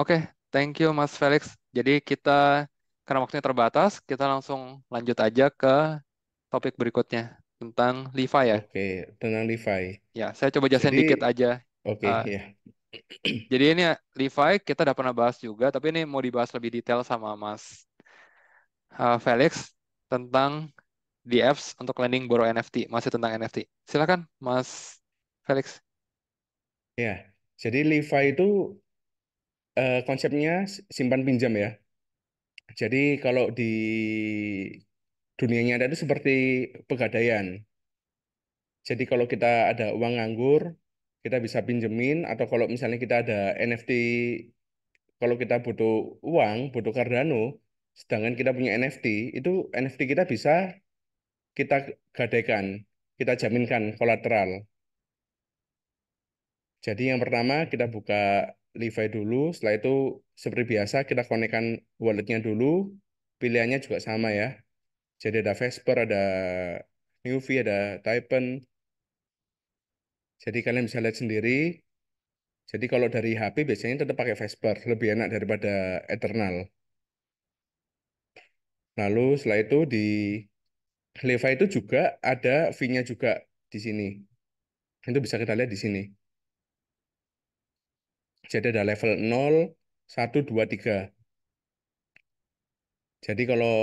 Oke, okay, thank you Mas Felix. Jadi kita karena waktunya terbatas, kita langsung lanjut aja ke topik berikutnya tentang Levi ya. Oke, tentang Levi. Ya, saya coba jelasin dikit aja. Oke, okay, uh, ya. Jadi ini Levi kita udah pernah bahas juga, tapi ini mau dibahas lebih detail sama Mas uh, Felix tentang di apps untuk lending borrow NFT, masih tentang NFT. Silakan Mas Felix. Ya, jadi Levi itu uh, konsepnya simpan pinjam ya. Jadi kalau di dunia nyata itu seperti pegadaian. Jadi kalau kita ada uang nganggur, kita bisa pinjemin atau kalau misalnya kita ada NFT kalau kita butuh uang, butuh Cardano, sedangkan kita punya NFT, itu NFT kita bisa kita gadaikan, kita jaminkan kolateral. Jadi yang pertama kita buka Levi dulu, setelah itu seperti biasa kita konekkan walletnya dulu, pilihannya juga sama ya. Jadi ada Vesper, ada Newfie, ada Typen. Jadi kalian bisa lihat sendiri. Jadi kalau dari HP biasanya tetap pakai Vesper, lebih enak daripada Eternal. Lalu setelah itu di Levi itu juga ada v nya juga di sini. Itu bisa kita lihat di sini. Jadi ada level 0, 1, 2, 3. Jadi kalau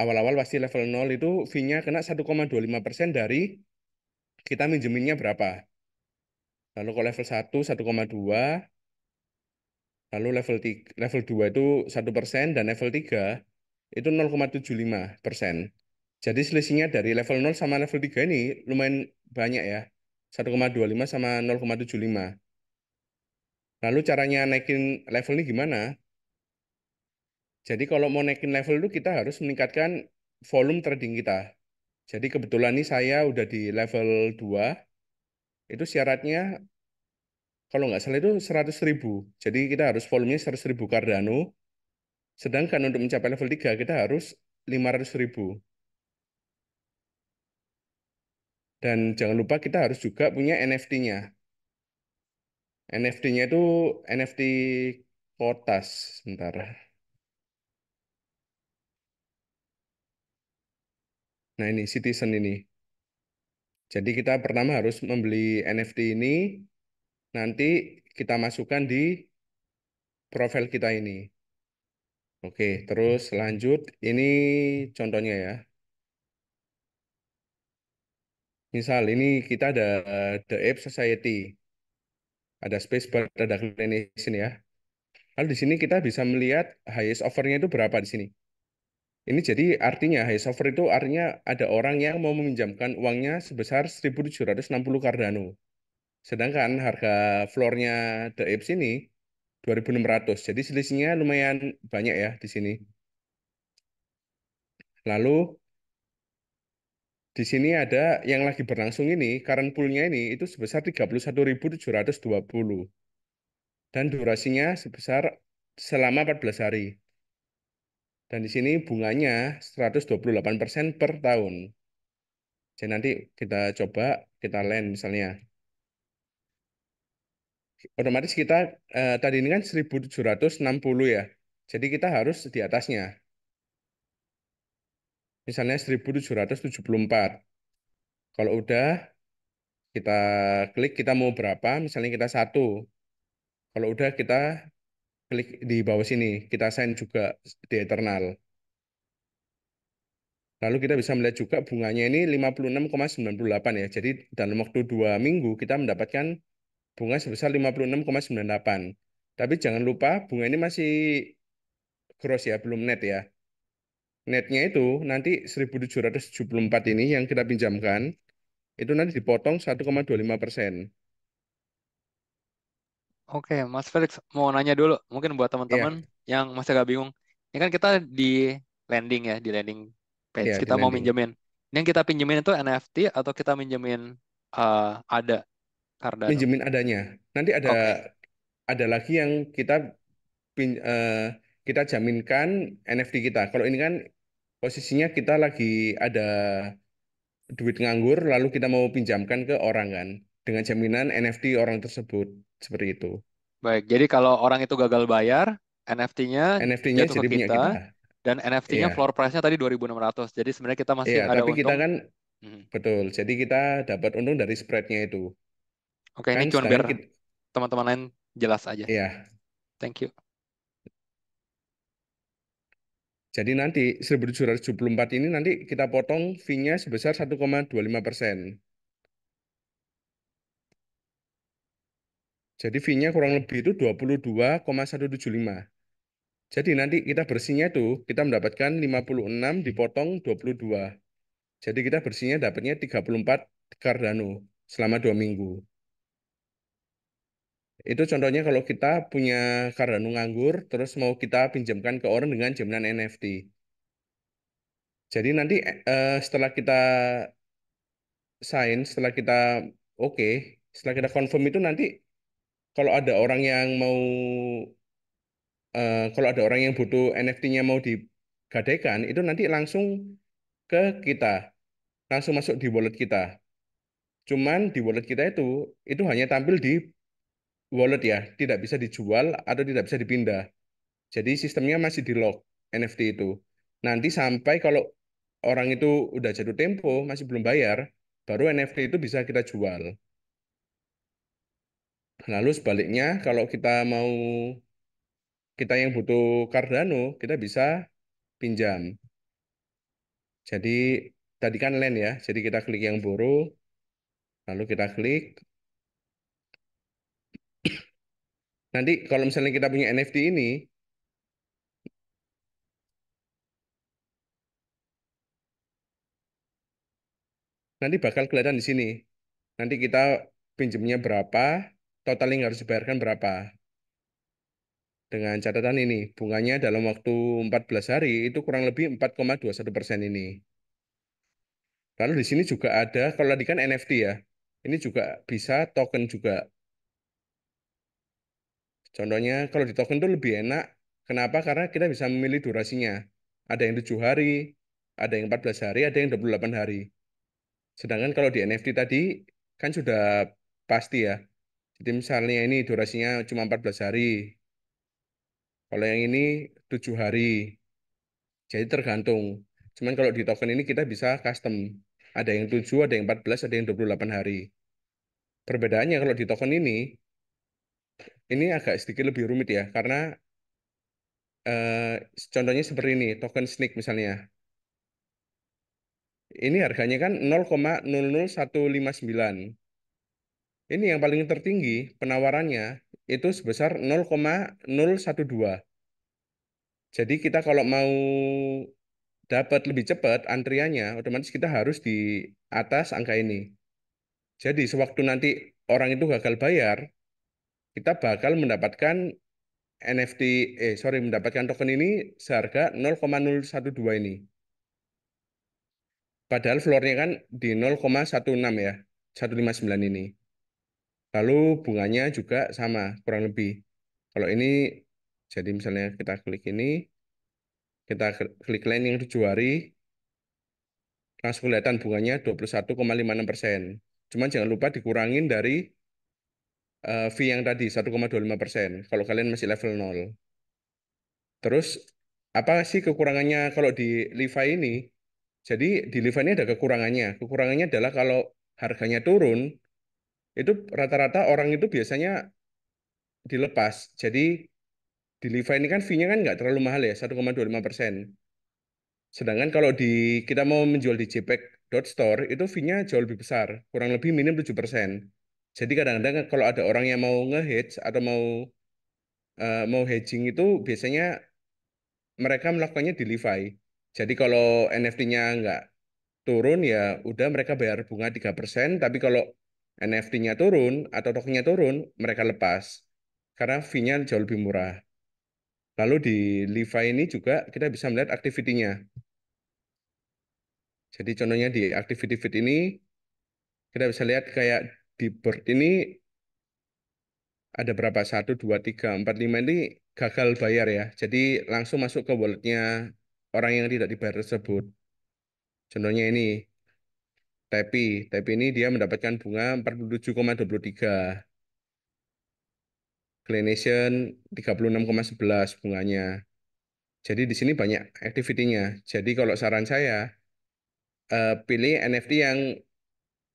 awal-awal pasti level 0 itu fee-nya kena 1,25% dari kita minjeminnya berapa. Lalu kalau level 1, 1,2. Lalu level 3, level 2 itu 1% dan level 3 itu 0,75%. Jadi selisihnya dari level 0 sama level 3 ini lumayan banyak ya. 1,25 sama Lalu caranya naikin level ini gimana? Jadi kalau mau naikin level itu kita harus meningkatkan volume trading kita. Jadi kebetulan ini saya udah di level 2. Itu syaratnya kalau nggak salah itu 100 ribu. Jadi kita harus volumenya 100 ribu Cardano. Sedangkan untuk mencapai level 3 kita harus 500 ribu. Dan jangan lupa kita harus juga punya NFT-nya. NFT-nya itu NFT kotas sebentar. Nah ini citizen ini. Jadi kita pertama harus membeli NFT ini, nanti kita masukkan di profil kita ini. Oke, terus lanjut. Ini contohnya ya. Misal ini kita ada The App Society ada space bar, ada declination ya. Lalu di sini kita bisa melihat highest offer-nya itu berapa di sini. Ini jadi artinya highest offer itu artinya ada orang yang mau meminjamkan uangnya sebesar 1.760 Cardano. Sedangkan harga floor-nya The Apes ini 2.600. Jadi selisihnya lumayan banyak ya di sini. Lalu di sini ada yang lagi berlangsung ini, current poolnya ini itu sebesar 31.720 dan durasinya sebesar selama 14 hari. Dan di sini bunganya 128% per tahun. Jadi nanti kita coba kita land misalnya. Otomatis kita eh, tadi ini kan 1760 ya. Jadi kita harus di atasnya misalnya 1774. Kalau udah kita klik kita mau berapa, misalnya kita satu. Kalau udah kita klik di bawah sini, kita send juga di Eternal. Lalu kita bisa melihat juga bunganya ini 56,98 ya. Jadi dalam waktu dua minggu kita mendapatkan bunga sebesar 56,98. Tapi jangan lupa bunga ini masih gross ya, belum net ya netnya itu nanti 1774 ini yang kita pinjamkan itu nanti dipotong 1,25 persen. Oke, Mas Felix, mau nanya dulu, mungkin buat teman-teman yeah. yang masih agak bingung. Ini kan kita di landing ya, di landing page. Yeah, kita mau landing. minjemin. Ini yang kita pinjemin itu NFT atau kita minjemin uh, ada Cardano? Minjemin adanya. Nanti ada okay. ada lagi yang kita pin, uh, kita jaminkan NFT kita. Kalau ini kan posisinya kita lagi ada duit nganggur lalu kita mau pinjamkan ke orang kan dengan jaminan NFT orang tersebut seperti itu. Baik, jadi kalau orang itu gagal bayar, NFT-nya NFT jatuh jadi ke kita, kita dan NFT-nya yeah. floor price-nya tadi 2600. Jadi sebenarnya kita masih yeah, ada tapi untung. kita kan hmm. betul. Jadi kita dapat untung dari spread-nya itu. Oke, okay, kan ini cuma biar teman-teman lain jelas aja. Iya. Thank you. Jadi nanti 1.774 ini nanti kita potong fee-nya sebesar 1,25 persen. Jadi fee-nya kurang lebih itu 22,175. Jadi nanti kita bersihnya tuh, kita mendapatkan 56 dipotong 22. Jadi kita bersihnya dapatnya 34 kardano selama 2 minggu. Itu contohnya kalau kita punya Cardano nganggur, terus mau kita pinjamkan ke orang dengan jaminan NFT. Jadi nanti uh, setelah kita sign, setelah kita oke, okay, setelah kita confirm itu nanti kalau ada orang yang mau uh, kalau ada orang yang butuh NFT-nya mau digadaikan, itu nanti langsung ke kita. Langsung masuk di wallet kita. Cuman di wallet kita itu itu hanya tampil di wallet ya, tidak bisa dijual atau tidak bisa dipindah. Jadi sistemnya masih di lock NFT itu. Nanti sampai kalau orang itu udah jatuh tempo masih belum bayar, baru NFT itu bisa kita jual. Lalu sebaliknya kalau kita mau kita yang butuh Cardano, kita bisa pinjam. Jadi tadi kan land ya, jadi kita klik yang borrow, lalu kita klik Nanti kalau misalnya kita punya NFT ini, nanti bakal kelihatan di sini. Nanti kita pinjemnya berapa, total yang harus dibayarkan berapa. Dengan catatan ini, bunganya dalam waktu 14 hari itu kurang lebih 4,21 persen ini. Lalu di sini juga ada, kalau tadi kan NFT ya, ini juga bisa token juga. Contohnya kalau di token itu lebih enak. Kenapa? Karena kita bisa memilih durasinya. Ada yang tujuh hari, ada yang 14 hari, ada yang 28 hari. Sedangkan kalau di NFT tadi kan sudah pasti ya. Jadi misalnya ini durasinya cuma 14 hari. Kalau yang ini tujuh hari. Jadi tergantung. Cuman kalau di token ini kita bisa custom. Ada yang tujuh, ada yang 14, ada yang 28 hari. Perbedaannya kalau di token ini, ini agak sedikit lebih rumit ya, karena uh, contohnya seperti ini, token SNIC misalnya. Ini harganya kan 0,00159. Ini yang paling tertinggi penawarannya itu sebesar 0,012. Jadi kita kalau mau dapat lebih cepat antriannya, otomatis kita harus di atas angka ini. Jadi sewaktu nanti orang itu gagal bayar, kita bakal mendapatkan NFT eh sorry mendapatkan token ini seharga 0,012 ini. Padahal floornya kan di 0,16 ya, 159 ini. Lalu bunganya juga sama, kurang lebih. Kalau ini, jadi misalnya kita klik ini, kita klik lain yang hari, langsung kelihatan bunganya 21,56%. persen. Cuman jangan lupa dikurangin dari uh, fee yang tadi 1,25%. persen. Kalau kalian masih level 0. Terus apa sih kekurangannya kalau di Levi ini? Jadi di Levi ini ada kekurangannya. Kekurangannya adalah kalau harganya turun, itu rata-rata orang itu biasanya dilepas. Jadi di Levi ini kan fee-nya kan nggak terlalu mahal ya, 1,25%. persen. Sedangkan kalau di kita mau menjual di JPEG Dot store itu fee-nya jauh lebih besar, kurang lebih minim 7%. Jadi kadang-kadang kalau ada orang yang mau nge-hedge atau mau uh, mau hedging itu biasanya mereka melakukannya di Levi. Jadi kalau NFT-nya nggak turun ya udah mereka bayar bunga 3%, tapi kalau NFT-nya turun atau tokennya turun, mereka lepas. Karena fee-nya jauh lebih murah. Lalu di Levi ini juga kita bisa melihat aktivitinya. Jadi contohnya di activity feed ini, kita bisa lihat kayak di bird ini ada berapa? Satu, dua, tiga, empat, lima ini gagal bayar ya. Jadi langsung masuk ke walletnya orang yang tidak dibayar tersebut. Contohnya ini, tapi tapi ini dia mendapatkan bunga 47,23. koma 36,11 bunganya. Jadi di sini banyak activity-nya. Jadi kalau saran saya, eh, pilih NFT yang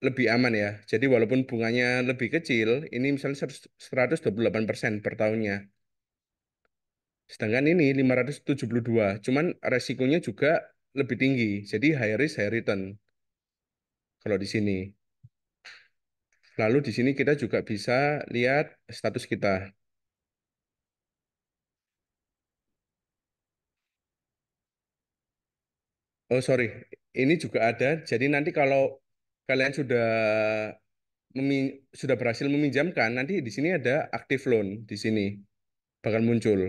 lebih aman ya. Jadi walaupun bunganya lebih kecil, ini misalnya 128% per tahunnya. Sedangkan ini 572, cuman resikonya juga lebih tinggi. Jadi high risk, high return. Kalau di sini. Lalu di sini kita juga bisa lihat status kita. Oh sorry, ini juga ada. Jadi nanti kalau kalian sudah sudah berhasil meminjamkan, nanti di sini ada active loan di sini bakal muncul.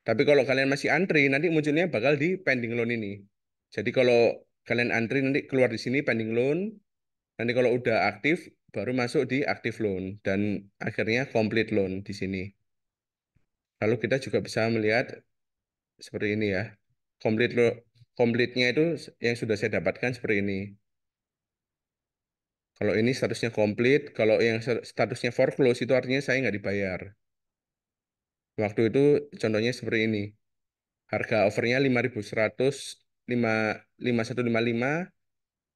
Tapi kalau kalian masih antri, nanti munculnya bakal di pending loan ini. Jadi kalau kalian antri nanti keluar di sini pending loan. Nanti kalau udah aktif baru masuk di active loan dan akhirnya complete loan di sini. Lalu kita juga bisa melihat seperti ini ya. Complete lo complete-nya itu yang sudah saya dapatkan seperti ini. Kalau ini statusnya komplit, kalau yang statusnya foreclose itu artinya saya nggak dibayar. Waktu itu contohnya seperti ini. Harga overnya 5.100, 5155,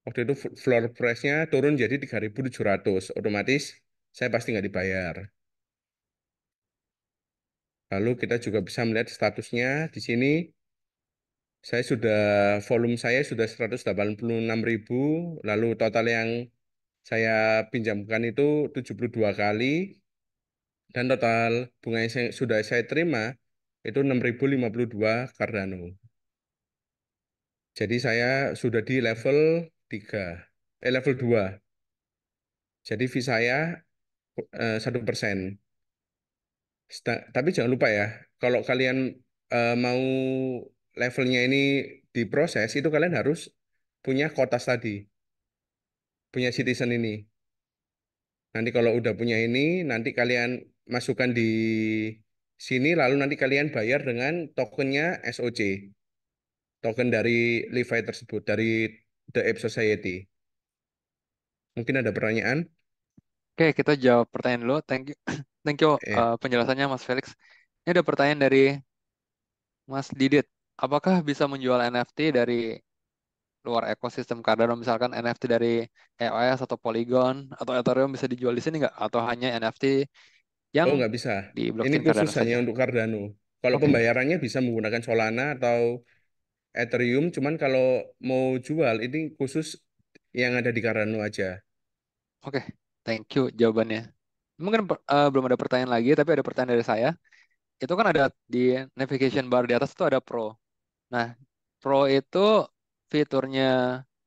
waktu itu floor price-nya turun jadi 3.700. Otomatis saya pasti nggak dibayar. Lalu kita juga bisa melihat statusnya di sini saya sudah volume saya sudah 186.000 lalu total yang saya pinjamkan itu 72 kali dan total bunga yang sudah saya terima itu 6052 Cardano. Jadi saya sudah di level 3, eh level 2. Jadi fee saya eh, satu eh, persen. Tapi jangan lupa ya, kalau kalian eh, mau levelnya ini diproses, itu kalian harus punya kotas tadi punya citizen ini. Nanti kalau udah punya ini, nanti kalian masukkan di sini, lalu nanti kalian bayar dengan tokennya SOC. Token dari Levi tersebut, dari The App Society. Mungkin ada pertanyaan? Oke, kita jawab pertanyaan dulu. Thank you, <clears throat> thank you iya. uh, penjelasannya Mas Felix. Ini ada pertanyaan dari Mas Didit. Apakah bisa menjual NFT dari luar ekosistem Cardano misalkan NFT dari EOS atau Polygon atau Ethereum bisa dijual di sini nggak atau hanya NFT yang oh nggak bisa di ini khusus Cardano hanya saja. untuk Cardano kalau okay. pembayarannya bisa menggunakan Solana atau Ethereum cuman kalau mau jual ini khusus yang ada di Cardano aja oke okay. thank you jawabannya mungkin uh, belum ada pertanyaan lagi tapi ada pertanyaan dari saya itu kan ada di navigation bar di atas itu ada pro nah pro itu fiturnya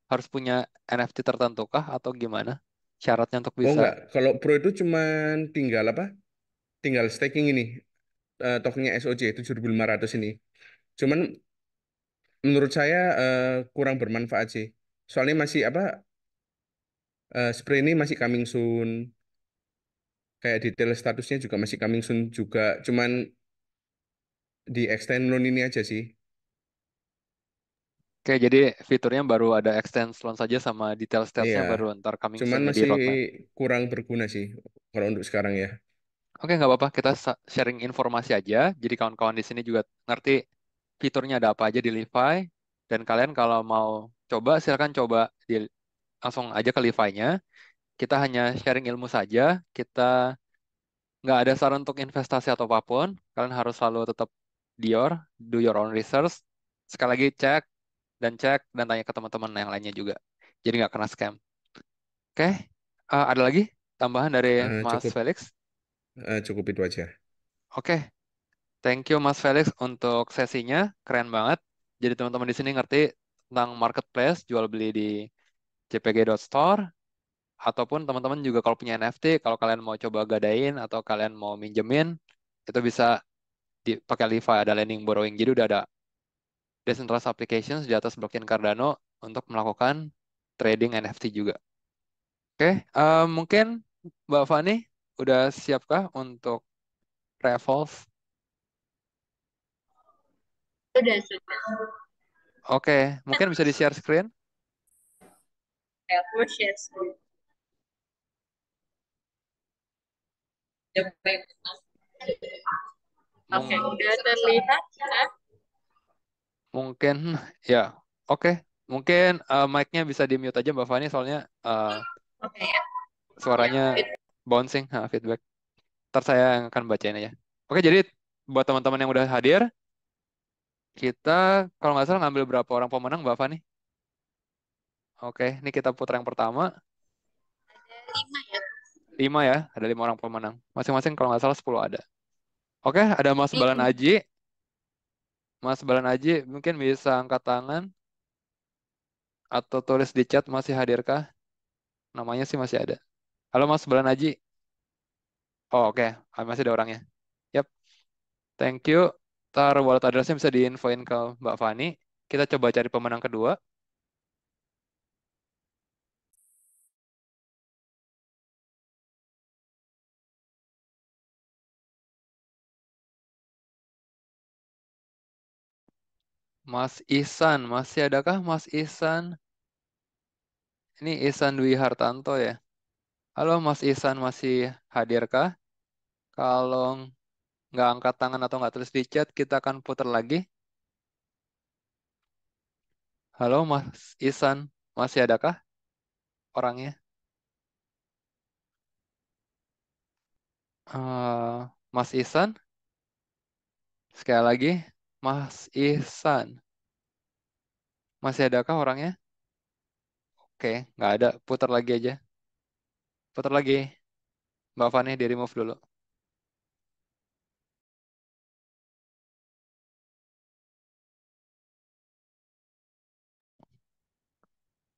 harus punya NFT tertentu kah atau gimana? Syaratnya untuk oh, bisa. Oh enggak, kalau Pro itu cuma tinggal apa? Tinggal staking ini. Uh, tokennya SOC 7500 ini. Cuman menurut saya uh, kurang bermanfaat sih. Soalnya masih apa? Uh, spray ini masih coming soon. Kayak detail statusnya juga masih coming soon juga. Cuman di extend loan ini aja sih Oke, jadi fiturnya baru ada extend slot saja sama detail detailnya yeah. baru ntar coming Cuman masih kurang berguna sih kalau untuk sekarang ya. Oke, nggak apa-apa. Kita sharing informasi aja. Jadi kawan-kawan di sini juga ngerti fiturnya ada apa aja di Levi. Dan kalian kalau mau coba, silahkan coba di, langsung aja ke Levi-nya. Kita hanya sharing ilmu saja. Kita nggak ada saran untuk investasi atau apapun. Kalian harus selalu tetap Dior, do your own research. Sekali lagi cek dan cek dan tanya ke teman-teman yang lainnya juga. Jadi nggak kena scam. Oke, okay. uh, eh, ada lagi tambahan dari uh, Mas cukup, Felix? Uh, cukup itu aja. Oke, okay. thank you Mas Felix untuk sesinya, keren banget. Jadi teman-teman di sini ngerti tentang marketplace jual beli di store ataupun teman-teman juga kalau punya NFT, kalau kalian mau coba gadain atau kalian mau minjemin, itu bisa dipakai Levi ada lending borrowing. Jadi udah ada decentralized applications di atas blockchain Cardano untuk melakukan trading NFT juga. Oke, okay, uh, eh, mungkin Mbak Fani udah siapkah untuk Revolve? Sudah, sudah. Oke, okay, mungkin bisa di-share screen? Ya, aku share screen. Ya, Oke, okay, udah terlihat ya? mungkin <laughs> ya oke okay. mungkin uh, mic-nya bisa di mute aja Mbak Fani soalnya uh, eh, okay. suaranya bouncing ha, feedback. Ntar saya akan bacain aja. Oke jadi buat teman-teman yang udah hadir kita kalau nggak salah ngambil berapa orang pemenang Mbak Fani? Oke, ini kita putar yang pertama. lima ya. Lima ya, ada lima orang pemenang. Masing-masing kalau nggak salah sepuluh ada. Oke, ada Mas Balan Aji, Mas Balan Aji mungkin bisa angkat tangan atau tulis di chat masih hadirkah? Namanya sih masih ada. Halo Mas Balan Aji. Oh, oke, okay. Ah, masih ada orangnya. Yap. Thank you. Ntar wallet addressnya bisa diinfoin ke Mbak Fani. Kita coba cari pemenang kedua. Mas Ihsan, masih adakah Mas Ihsan? Ini Ihsan Dwi Hartanto ya. Halo Mas Ihsan, masih hadirkah? Kalau nggak angkat tangan atau nggak tulis di chat, kita akan putar lagi. Halo Mas Ihsan, masih adakah orangnya? Uh, Mas Ihsan, sekali lagi Mas Ihsan. Masih adakah orangnya? Oke, nggak ada. Putar lagi aja. Putar lagi. Mbak Fani di remove dulu.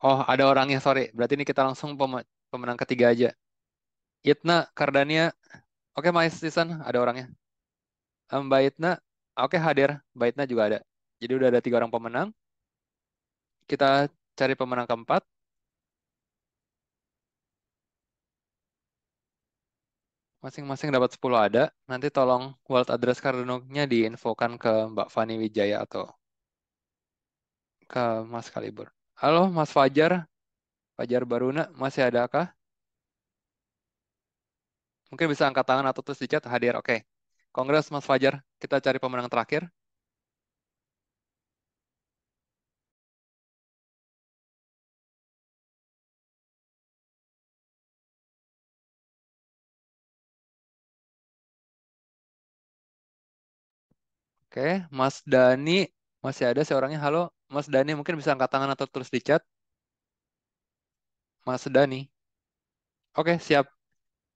Oh, ada orangnya, sorry. Berarti ini kita langsung pemenang ketiga aja. Itna, Kardania. Oke, Mas Ihsan, ada orangnya. Mbak Itna, Oke hadir, baitnya juga ada. Jadi udah ada tiga orang pemenang. Kita cari pemenang keempat. Masing-masing dapat 10 ada. Nanti tolong wallet address cardano diinfokan ke Mbak Fani Wijaya atau ke Mas Kalibur. Halo Mas Fajar, Fajar Baruna, masih ada kah? Mungkin bisa angkat tangan atau terus di chat hadir. Oke. Okay. Kongres Mas Fajar, kita cari pemenang terakhir. Oke, Mas Dani masih ada seorangnya. Halo, Mas Dani mungkin bisa angkat tangan atau terus di chat. Mas Dani. Oke, siap.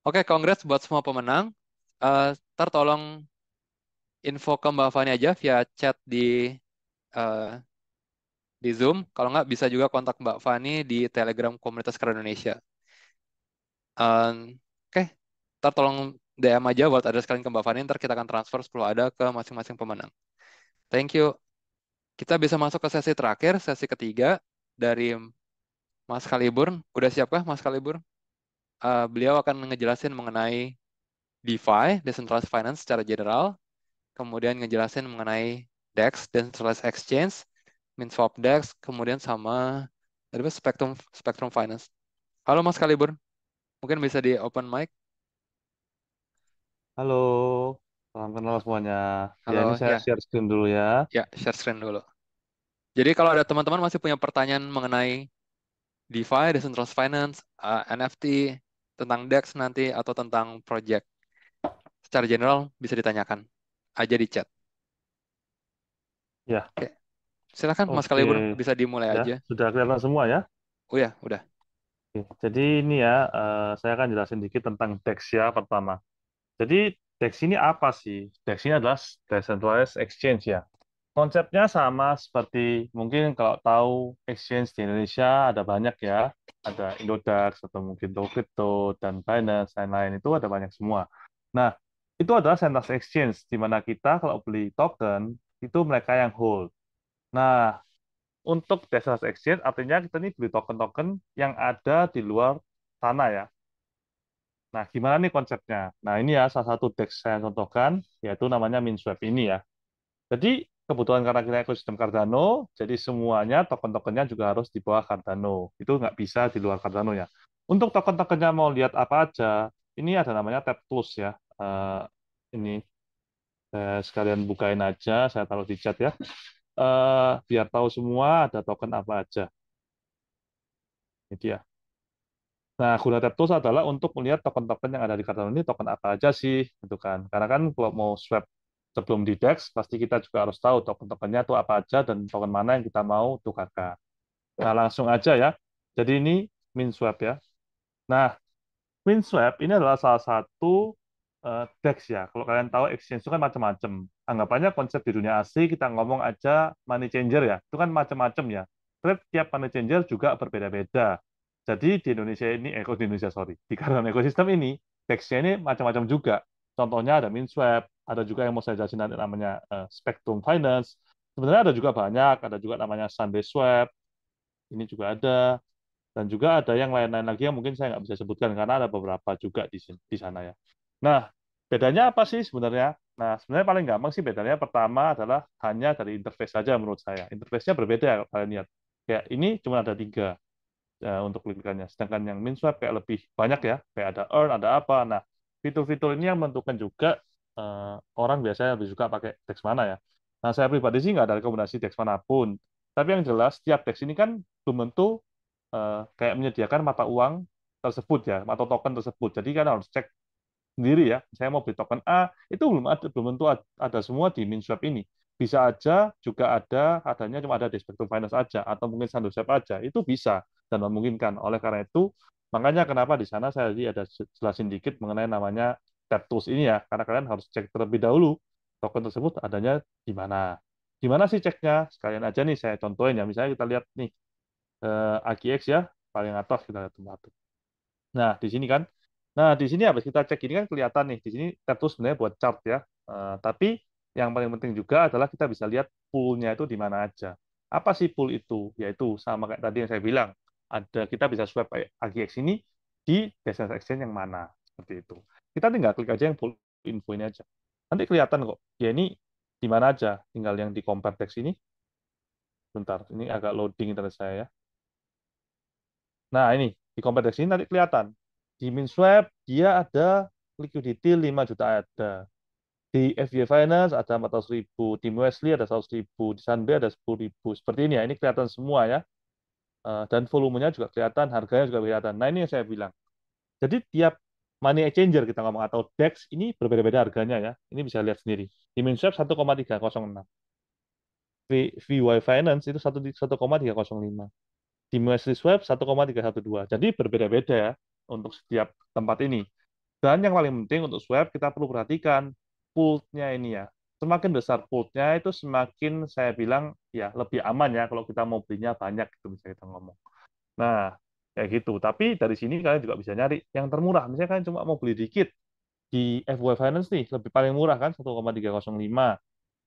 Oke, kongres buat semua pemenang. Uh, daftar tolong info ke Mbak Fani aja via chat di uh, di Zoom. Kalau nggak bisa juga kontak Mbak Fani di Telegram Komunitas Keren Indonesia. Um, Oke, okay. ntar tolong DM aja buat ada sekalian ke Mbak Fani, ntar kita akan transfer 10 ada ke masing-masing pemenang. Thank you. Kita bisa masuk ke sesi terakhir, sesi ketiga dari Mas Kalibur Udah siapkah Mas Kalibur Uh, eh, beliau akan ngejelasin mengenai DeFi, Decentralized Finance secara general, kemudian ngejelasin mengenai DEX, Decentralized Exchange, Swap DEX, kemudian sama tadi Spectrum Spectrum Finance. Halo Mas Kalibur, mungkin bisa di open mic. Halo, salam kenal semuanya. Ya, Halo, ya ini saya ya. share screen dulu ya. Ya, share screen dulu. Jadi kalau ada teman-teman masih punya pertanyaan mengenai DeFi, Decentralized Finance, uh, eh, NFT, tentang DEX nanti atau tentang project secara general bisa ditanyakan aja di chat. Ya. Oke. Silakan Oke. Mas Kalibur bisa dimulai ya, aja. Sudah kelihatan semua ya? Oh ya, udah. Oke. Jadi ini ya, uh, saya akan jelasin dikit tentang DEX ya pertama. Jadi DEX ini apa sih? DEX ini adalah Decentralized Exchange ya. Konsepnya sama seperti mungkin kalau tahu exchange di Indonesia ada banyak ya. Ada Indodax atau mungkin GoCrypto dan Binance, lain-lain itu ada banyak semua. Nah, itu adalah sentence exchange, di mana kita kalau beli token, itu mereka yang hold. Nah, untuk decentralized exchange, artinya kita ini beli token-token yang ada di luar tanah ya. Nah, gimana nih konsepnya? Nah, ini ya salah satu DEX saya contohkan, yaitu namanya MinSwap ini ya. Jadi, kebutuhan karena kita ekosistem Cardano, jadi semuanya token-tokennya juga harus di bawah Cardano. Itu nggak bisa di luar Cardano ya. Untuk token-tokennya mau lihat apa aja, ini ada namanya tab plus ya uh, ini saya eh, sekalian bukain aja, saya taruh di chat ya. Uh, biar tahu semua ada token apa aja. Ini dia. Nah, Guna Tab Tools adalah untuk melihat token-token yang ada di kartu ini, token apa aja sih, gitu kan. Karena kan kalau mau swap sebelum di DEX, pasti kita juga harus tahu token-tokennya itu apa aja dan token mana yang kita mau tukarkan. Nah, langsung aja ya. Jadi ini min swap ya. Nah, min swap ini adalah salah satu uh, DEX ya. Kalau kalian tahu exchange itu kan macam-macam. Anggapannya konsep di dunia asli kita ngomong aja money changer ya. Itu kan macam-macam ya. Trade tiap money changer juga berbeda-beda. Jadi di Indonesia ini, eh, di Indonesia sorry, di karena ekosistem ini, DEX-nya ini macam-macam juga. Contohnya ada MinSwap, ada juga yang mau saya jelasin nanti namanya uh, Spectrum Finance. Sebenarnya ada juga banyak, ada juga namanya Sunday Swap, ini juga ada, dan juga ada yang lain-lain lagi yang mungkin saya nggak bisa sebutkan karena ada beberapa juga di, sini di sana ya. Nah, bedanya apa sih sebenarnya? Nah, sebenarnya paling gampang sih bedanya pertama adalah hanya dari interface saja menurut saya. Interface-nya berbeda ya, kalau kalian lihat. Kayak ini cuma ada tiga ya, untuk kelistrikannya. Sedangkan yang MinSwap kayak lebih banyak ya, kayak ada earn, ada apa. Nah, fitur-fitur ini yang menentukan juga uh, orang biasanya lebih suka pakai teks mana ya. Nah, saya pribadi sih nggak ada rekomendasi teks manapun. Tapi yang jelas, setiap teks ini kan belum tentu uh, kayak menyediakan mata uang tersebut ya, atau token tersebut. Jadi kan harus cek sendiri ya, saya mau beli token A, itu belum ada belum tentu ada semua di MinSwap ini. Bisa aja juga ada adanya cuma ada di Spectrum Finance aja atau mungkin SandoSwap aja. Itu bisa dan memungkinkan. Oleh karena itu, makanya kenapa di sana saya tadi ada jelasin dikit mengenai namanya tab tools ini ya, karena kalian harus cek terlebih dahulu token tersebut adanya di mana. Di mana sih ceknya? Sekalian aja nih saya contohin ya. Misalnya kita lihat nih eh, ya, paling atas kita lihat tempat. Nah, di sini kan Nah, di sini habis kita cek ini kan kelihatan nih, di sini tab sebenarnya buat chart ya. Uh, tapi yang paling penting juga adalah kita bisa lihat pool-nya itu di mana aja. Apa sih pool itu? Yaitu sama kayak tadi yang saya bilang, ada kita bisa swap AGX ini di Descent Exchange yang mana, seperti itu. Kita tinggal klik aja yang pool info ini aja. Nanti kelihatan kok, ya ini di mana aja, tinggal yang di compare text ini. Bentar, ini agak loading internet saya ya. Nah, ini di compare text ini nanti kelihatan di Minswap dia ada liquidity 5 juta ada. Di FJ Finance ada 400 ribu, di Wesley ada 100 ribu, di Sunbay ada 10 ribu. Seperti ini ya, ini kelihatan semua ya. Eh, dan volumenya juga kelihatan, harganya juga kelihatan. Nah ini yang saya bilang. Jadi tiap money exchanger kita ngomong atau DEX ini berbeda-beda harganya ya. Ini bisa lihat sendiri. Di Minswap 1,306. VY Finance itu 1,305. Di Wesley Swap 1,312. Jadi berbeda-beda ya untuk setiap tempat ini. Dan yang paling penting untuk swab kita perlu perhatikan pultnya ini ya. Semakin besar pultnya itu semakin saya bilang ya lebih aman ya kalau kita mau belinya banyak itu bisa kita ngomong. Nah, kayak gitu. Tapi dari sini kalian juga bisa nyari yang termurah. Misalnya kalian cuma mau beli dikit di FW Finance nih lebih paling murah kan 1,305.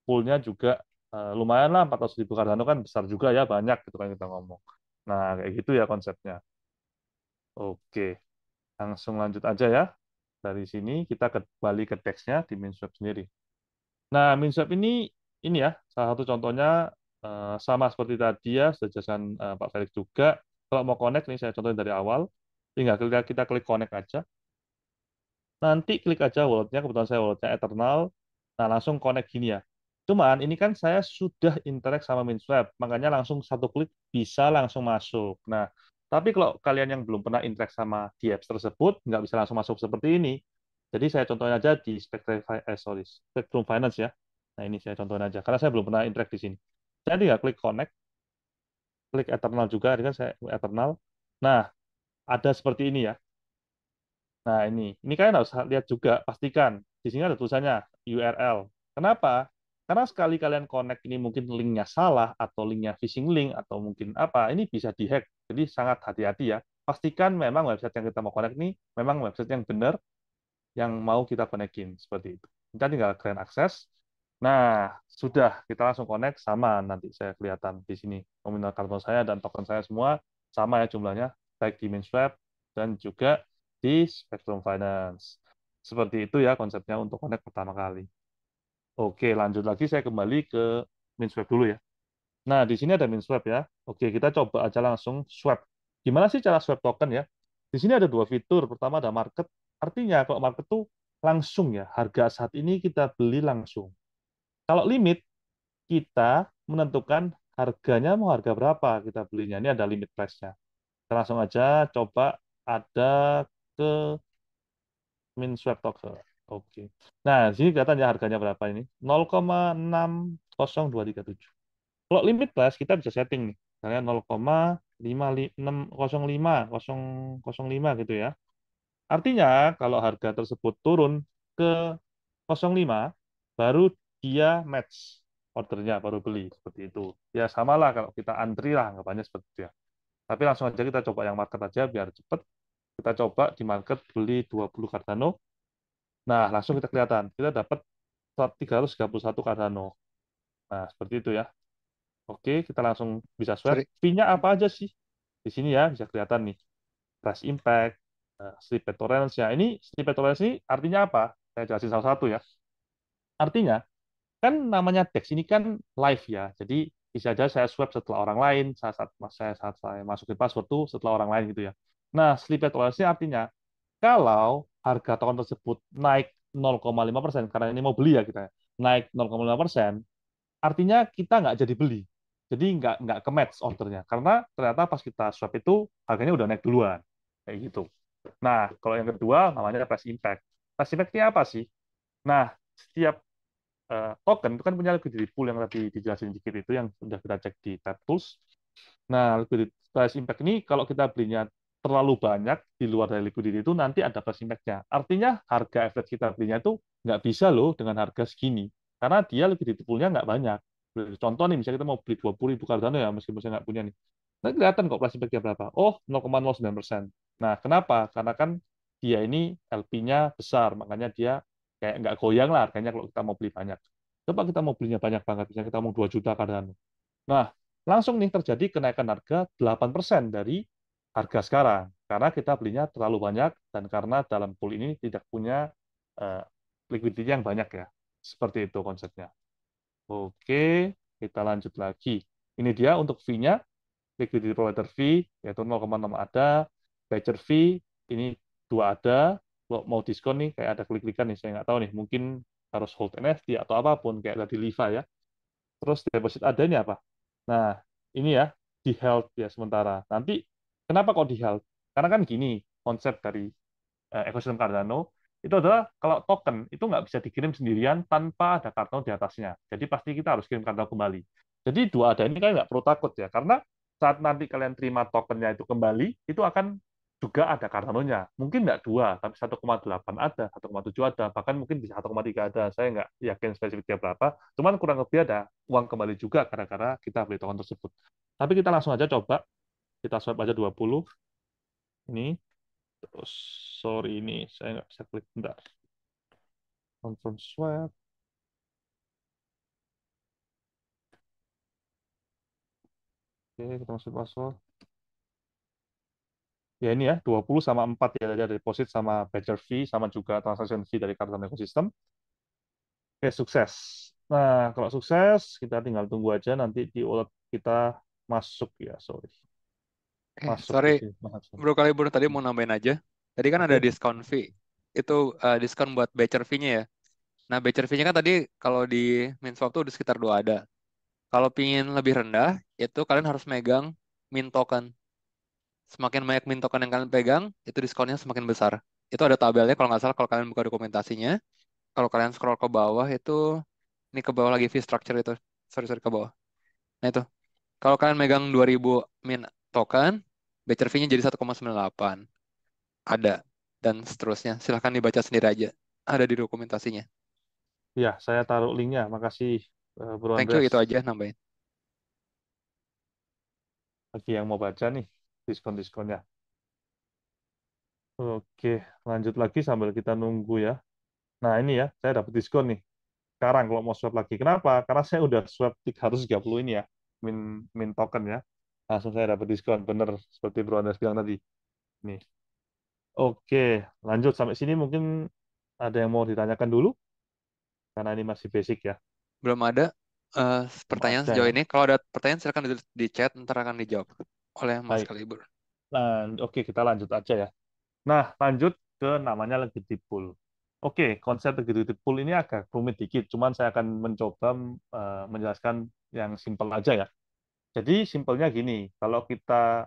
Poolnya juga eh, lumayan lah 400 ribu Cardano kan besar juga ya banyak gitu kan kita ngomong. Nah kayak gitu ya konsepnya. Oke. Langsung lanjut aja ya. Dari sini kita kembali ke teksnya di MinSwap sendiri. Nah, MinSwap ini ini ya, salah satu contohnya eh, sama seperti tadi ya, sejajaran eh, Pak Felix juga. Kalau mau connect nih saya contohin dari awal, tinggal kita, kita klik connect aja. Nanti klik aja walletnya, kebetulan saya walletnya Eternal. Nah, langsung connect gini ya. Cuman ini kan saya sudah interact sama MinSwap, makanya langsung satu klik bisa langsung masuk. Nah, tapi kalau kalian yang belum pernah interact sama di tersebut, nggak bisa langsung masuk seperti ini. Jadi saya contohnya aja di Spectrum, eh, sorry, Spectrum Finance ya. Nah ini saya contohnya aja, karena saya belum pernah interact di sini. Saya tinggal klik connect, klik Eternal juga, kan saya Eternal. Nah, ada seperti ini ya. Nah ini, ini kalian harus lihat juga, pastikan. Di sini ada tulisannya URL. Kenapa? Karena sekali kalian connect ini mungkin linknya salah atau linknya phishing link atau mungkin apa, ini bisa dihack. Jadi sangat hati-hati ya. Pastikan memang website yang kita mau connect ini memang website yang benar yang mau kita konekin seperti itu. Kita tinggal kalian akses. Nah, sudah kita langsung connect sama nanti saya kelihatan di sini nominal kartu saya dan token saya semua sama ya jumlahnya baik di MinSwap dan juga di Spectrum Finance. Seperti itu ya konsepnya untuk connect pertama kali. Oke, lanjut lagi saya kembali ke min swap dulu ya. Nah, di sini ada min swap ya. Oke, kita coba aja langsung swap. Gimana sih cara swap token ya? Di sini ada dua fitur. Pertama ada market. Artinya kalau market tuh langsung ya, harga saat ini kita beli langsung. Kalau limit, kita menentukan harganya mau harga berapa kita belinya. Ini ada limit price-nya. Kita langsung aja coba ada ke min swap token. Oke. Nah, sini kelihatan ya harganya berapa ini. 0,60237. Kalau limit plus kita bisa setting nih. Misalnya 0,5605 gitu ya. Artinya kalau harga tersebut turun ke 05 baru dia match ordernya baru beli seperti itu. Ya samalah kalau kita antri lah anggapannya seperti itu ya. Tapi langsung aja kita coba yang market aja biar cepat. Kita coba di market beli 20 Cardano Nah, langsung kita kelihatan. Kita dapat 331 Cardano. Nah, seperti itu ya. Oke, kita langsung bisa swap. Fee-nya apa aja sih? Di sini ya, bisa kelihatan nih. Crash impact, eh, slip tolerance ya. Ini slip tolerance ini artinya apa? Saya jelasin salah satu ya. Artinya, kan namanya DEX ini kan live ya. Jadi bisa aja saya swap setelah orang lain, saat, saat, saya, saat saya masukin password tuh setelah orang lain gitu ya. Nah, slip tolerance artinya kalau harga token tersebut naik 0,5% persen karena ini mau beli ya kita ya, naik 0,5% persen artinya kita nggak jadi beli jadi nggak nggak ke match ordernya karena ternyata pas kita swap itu harganya udah naik duluan kayak gitu nah kalau yang kedua namanya price impact price impact ini apa sih nah setiap uh, token itu kan punya liquidity pool yang tadi dijelasin dikit itu yang sudah kita cek di tab tools nah liquidity price impact ini kalau kita belinya terlalu banyak di luar dari liquidity itu nanti ada pesimeknya. Artinya harga average kita belinya itu nggak bisa loh dengan harga segini. Karena dia lebih pool nggak banyak. Contoh nih, misalnya kita mau beli 20 ribu Cardano ya, meskipun saya nggak punya nih. Nah, kelihatan kok price impact-nya berapa. Oh, 0,09 persen. Nah, kenapa? Karena kan dia ini LP-nya besar, makanya dia kayak nggak goyang lah harganya kalau kita mau beli banyak. Coba kita mau belinya banyak banget, misalnya kita mau 2 juta Cardano. Nah, langsung nih terjadi kenaikan harga 8% dari harga sekarang karena kita belinya terlalu banyak dan karena dalam pool ini tidak punya uh, liquidity yang banyak ya. Seperti itu konsepnya. Oke, kita lanjut lagi. Ini dia untuk fee-nya, liquidity provider fee, yaitu 0,6 ada, voucher fee, ini dua ada, kalau mau diskon nih, kayak ada klik-klikan nih, saya nggak tahu nih, mungkin harus hold NFT atau apapun, kayak tadi Liva ya. Terus deposit adanya apa? Nah, ini ya, di held ya sementara. Nanti Kenapa kok di health? Karena kan gini, konsep dari eh, ekosistem Cardano, itu adalah kalau token itu nggak bisa dikirim sendirian tanpa ada Cardano di atasnya. Jadi pasti kita harus kirim Cardano kembali. Jadi dua ada ini kalian nggak perlu takut ya, karena saat nanti kalian terima tokennya itu kembali, itu akan juga ada cardano Mungkin nggak dua, tapi 1,8 ada, 1,7 ada, bahkan mungkin bisa 1,3 ada. Saya nggak yakin spesifiknya berapa, cuman kurang lebih ada uang kembali juga karena gara kita beli token tersebut. Tapi kita langsung aja coba kita swipe aja 20 ini terus sorry ini saya nggak bisa klik bentar confirm swipe. Oke, kita masuk password. Ya ini ya, 20 sama 4 ya, dari deposit sama badger fee, sama juga transaction fee dari kartu ekosistem. Oke, sukses. Nah, kalau sukses, kita tinggal tunggu aja nanti di wallet kita masuk ya, sorry. Eh, masuk Sorry, kali Bro tadi mau hmm. nambahin aja. Tadi kan ada diskon fee. Itu uh, diskon buat batcher fee-nya ya. Nah, batcher fee-nya kan tadi kalau di min swap tuh udah sekitar dua ada. Kalau pingin lebih rendah, itu kalian harus megang min token. Semakin banyak min token yang kalian pegang, itu diskonnya semakin besar. Itu ada tabelnya kalau nggak salah kalau kalian buka dokumentasinya. Kalau kalian scroll ke bawah itu ini ke bawah lagi fee structure itu. Sorry, sorry ke bawah. Nah itu. Kalau kalian megang 2000 min token, Becher fee nya jadi 1,98. Ada. Dan seterusnya. Silahkan dibaca sendiri aja. Ada di dokumentasinya. Ya, saya taruh linknya. Makasih, eh, Bro Thank Andres. you, itu aja nambahin. Lagi yang mau baca nih, diskon-diskonnya. Oke, lanjut lagi sambil kita nunggu ya. Nah, ini ya, saya dapat diskon nih. Sekarang kalau mau swap lagi. Kenapa? Karena saya udah swap 330 ini ya, min min token ya langsung saya dapat diskon bener seperti Bro Andreas bilang tadi nih oke lanjut sampai sini mungkin ada yang mau ditanyakan dulu karena ini masih basic ya belum ada uh, pertanyaan sejauh ini kalau ada pertanyaan silakan di, di chat ntar akan dijawab oleh Mas Baik. Kalibur nah oke kita lanjut aja ya nah lanjut ke namanya lagi tipul. Oke, konsep liquidity pool ini agak rumit dikit, cuman saya akan mencoba uh, menjelaskan yang simpel aja ya. Jadi simpelnya gini, kalau kita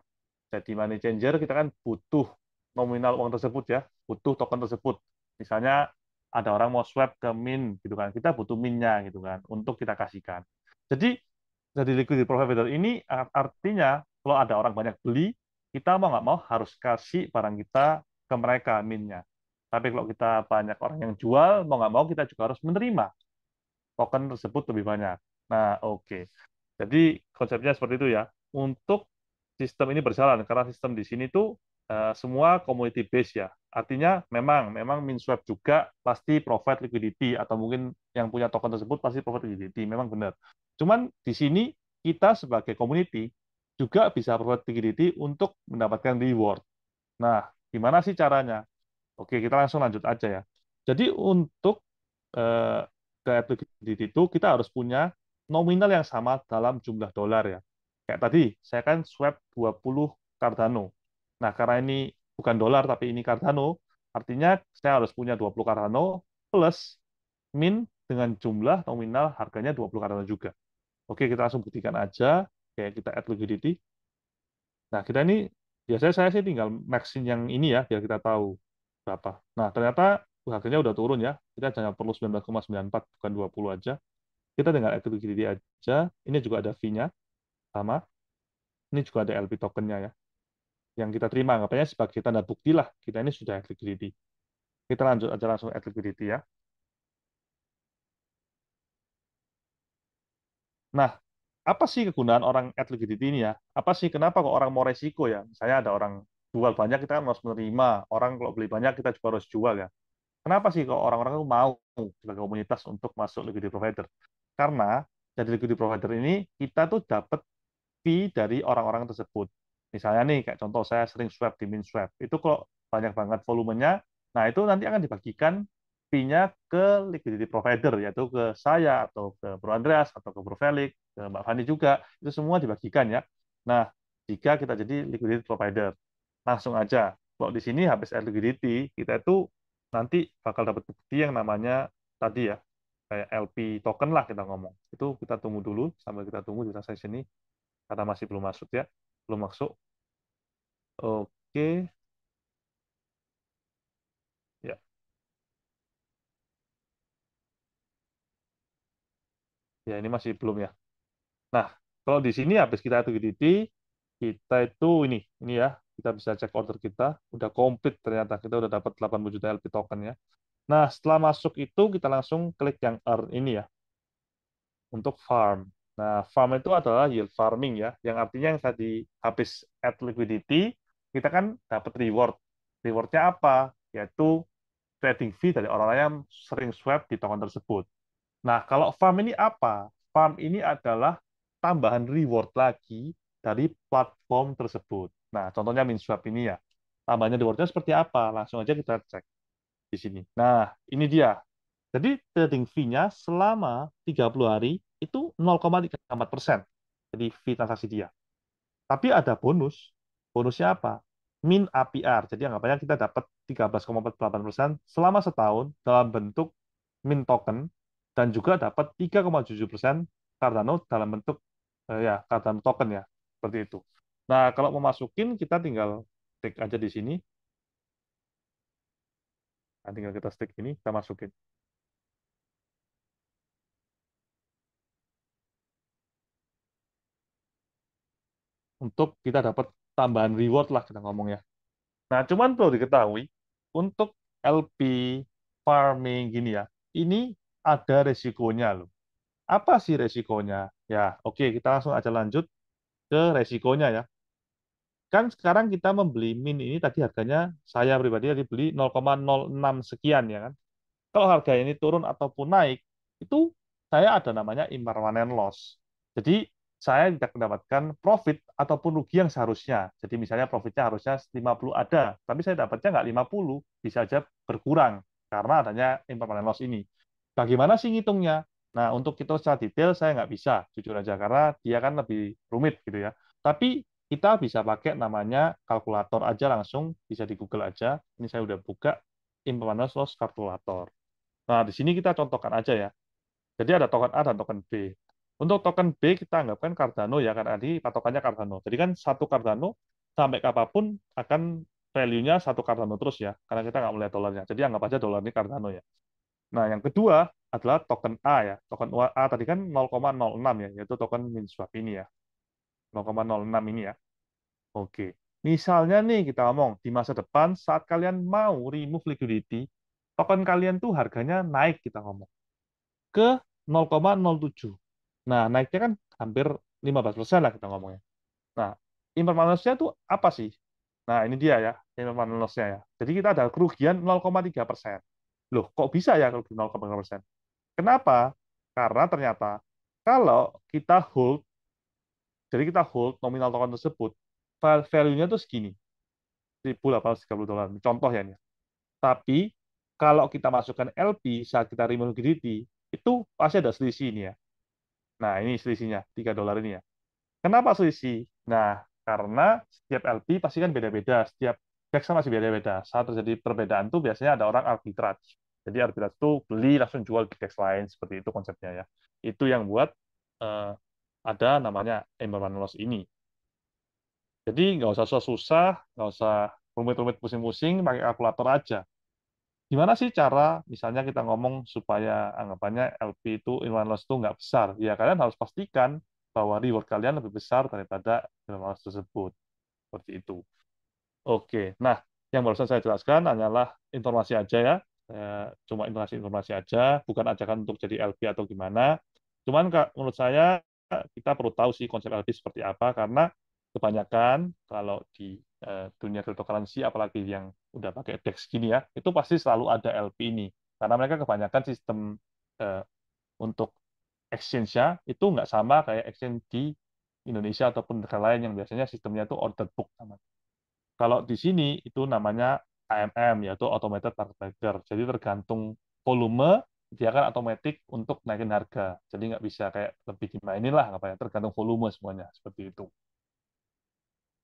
jadi money changer, kita kan butuh nominal uang tersebut ya, butuh token tersebut. Misalnya ada orang mau swap ke min gitu kan, kita butuh minnya gitu kan untuk kita kasihkan. Jadi jadi liquidity provider ini artinya kalau ada orang banyak beli, kita mau nggak mau harus kasih barang kita ke mereka minnya. Tapi kalau kita banyak orang yang jual, mau nggak mau kita juga harus menerima token tersebut lebih banyak. Nah, oke. Okay. Jadi konsepnya seperti itu ya. Untuk sistem ini berjalan karena sistem di sini tuh uh, semua community base ya. Artinya memang memang minswap juga pasti provide liquidity atau mungkin yang punya token tersebut pasti provide liquidity, memang benar. Cuman di sini kita sebagai community juga bisa provide liquidity untuk mendapatkan reward. Nah, gimana sih caranya? Oke, kita langsung lanjut aja ya. Jadi untuk uh, liquidity itu kita harus punya nominal yang sama dalam jumlah dolar ya. Kayak tadi, saya kan swap 20 Cardano. Nah, karena ini bukan dolar, tapi ini Cardano, artinya saya harus punya 20 Cardano plus min dengan jumlah nominal harganya 20 Cardano juga. Oke, kita langsung buktikan aja. Kayak kita add liquidity. Nah, kita ini, biasanya saya sih tinggal maxin yang ini ya, biar kita tahu berapa. Nah, ternyata uh, harganya udah turun ya. Kita jangan perlu 19,94, bukan 20 aja. Kita dengan activity aja, ini juga ada fee-nya, sama. Ini juga ada LP tokennya ya, yang kita terima. Anggapannya sebagai tanda bukti lah, kita ini sudah activity Kita lanjut aja langsung activity ya. Nah, apa sih kegunaan orang at liquidity ini ya? Apa sih kenapa kok orang mau resiko ya? Misalnya ada orang jual banyak kita kan harus menerima, orang kalau beli banyak kita juga harus jual ya. Kenapa sih kok orang-orang itu mau sebagai komunitas untuk masuk liquidity provider? Karena jadi liquidity provider ini kita tuh dapat fee dari orang-orang tersebut. Misalnya nih, kayak contoh saya sering swap di min swap Itu kalau banyak banget volumenya, nah itu nanti akan dibagikan fee-nya ke liquidity provider, yaitu ke saya, atau ke Bro Andreas, atau ke Bro Felix, ke Mbak Fani juga. Itu semua dibagikan ya. Nah, jika kita jadi liquidity provider, langsung aja. Kalau di sini habis liquidity, kita itu nanti bakal dapat bukti yang namanya tadi ya, kayak LP token lah kita ngomong. Itu kita tunggu dulu sambil kita tunggu di saya sini karena masih belum masuk ya, belum masuk. Oke. Ya. Ya, ini masih belum ya. Nah, kalau di sini habis kita itu GDT, kita itu ini, ini ya, kita bisa cek order kita, udah komplit ternyata kita udah dapat 80 juta LP token ya. Nah, setelah masuk itu kita langsung klik yang earn ini ya. Untuk farm. Nah, farm itu adalah yield farming ya, yang artinya yang tadi habis add liquidity, kita kan dapat reward. Rewardnya apa? Yaitu trading fee dari orang-orang yang sering swap di token tersebut. Nah, kalau farm ini apa? Farm ini adalah tambahan reward lagi dari platform tersebut. Nah, contohnya min swap ini ya. Tambahnya rewardnya seperti apa? Langsung aja kita cek di sini. Nah, ini dia. Jadi trading fee-nya selama 30 hari itu 0,34 persen. Jadi fee transaksi dia. Tapi ada bonus. Bonusnya apa? Min APR. Jadi anggapannya kita dapat 13,48 persen selama setahun dalam bentuk min token dan juga dapat 3,7 persen Cardano dalam bentuk eh, ya Cardano token ya seperti itu. Nah kalau mau kita tinggal klik aja di sini Nah, tinggal kita stick ini, kita masukin. Untuk kita dapat tambahan reward lah kita ngomong ya. Nah, cuman perlu diketahui, untuk LP, farming, gini ya, ini ada resikonya loh. Apa sih resikonya? Ya, oke, kita langsung aja lanjut ke resikonya ya kan sekarang kita membeli min ini tadi harganya saya pribadi tadi beli 0,06 sekian ya kan. Kalau harga ini turun ataupun naik itu saya ada namanya impermanent loss. Jadi saya tidak mendapatkan profit ataupun rugi yang seharusnya. Jadi misalnya profitnya harusnya 50 ada, tapi saya dapatnya nggak 50, bisa saja berkurang karena adanya impermanent loss ini. Bagaimana sih ngitungnya? Nah, untuk kita secara detail saya nggak bisa, jujur aja, karena dia kan lebih rumit gitu ya. Tapi kita bisa pakai namanya kalkulator aja langsung, bisa di Google aja. Ini saya udah buka Impermanence Loss kalkulator Nah, di sini kita contohkan aja ya. Jadi ada token A dan token B. Untuk token B kita anggapkan Cardano ya, karena tadi patokannya Cardano. Jadi kan satu Cardano sampai kapanpun akan value-nya satu Cardano terus ya, karena kita nggak melihat dolarnya. Jadi anggap aja dolar ini Cardano ya. Nah, yang kedua adalah token A ya. Token A tadi kan 0,06 ya, yaitu token min swap ini ya. 0,06 ini ya. Oke. Misalnya nih kita ngomong, di masa depan saat kalian mau remove liquidity, token kalian tuh harganya naik kita ngomong. Ke 0,07. Nah, naiknya kan hampir 15% lah kita ngomongnya. Nah, impermanence-nya tuh apa sih? Nah, ini dia ya, impermanence-nya ya. Jadi kita ada kerugian 0,3%. Loh, kok bisa ya kerugian 0,3%? Kenapa? Karena ternyata kalau kita hold jadi kita hold nominal token tersebut, value-nya itu segini, 1.830 dolar. Contoh ya. Tapi kalau kita masukkan LP saat kita remove liquidity, itu pasti ada selisih ini ya. Nah, ini selisihnya, 3 dolar ini ya. Kenapa selisih? Nah, karena setiap LP pasti kan beda-beda, setiap Dex masih beda-beda. Saat terjadi perbedaan tuh biasanya ada orang arbitrage. Jadi arbitrage itu beli langsung jual ke DEX lain, seperti itu konsepnya ya. Itu yang buat uh, ada namanya environment loss ini. Jadi nggak usah susah-susah, nggak usah rumit-rumit pusing-pusing, pakai kalkulator aja. Gimana sih cara misalnya kita ngomong supaya anggapannya LP itu environment loss itu nggak besar? Ya kalian harus pastikan bahwa reward kalian lebih besar daripada environment loss tersebut. Seperti itu. Oke, nah yang barusan saya jelaskan hanyalah informasi aja ya. ya cuma informasi-informasi aja, bukan ajakan untuk jadi LP atau gimana. Cuman menurut saya Nah, kita perlu tahu sih konsep LP seperti apa karena kebanyakan kalau di eh, dunia cryptocurrency apalagi yang udah pakai DEX gini ya itu pasti selalu ada LP ini karena mereka kebanyakan sistem uh, untuk exchange-nya itu nggak sama kayak exchange di Indonesia ataupun negara lain yang biasanya sistemnya itu order book Kalau di sini itu namanya AMM yaitu automated market maker. Jadi tergantung volume dia kan otomatis untuk naikin harga. Jadi nggak bisa kayak lebih dimainin lah, apa ya, tergantung volume semuanya seperti itu.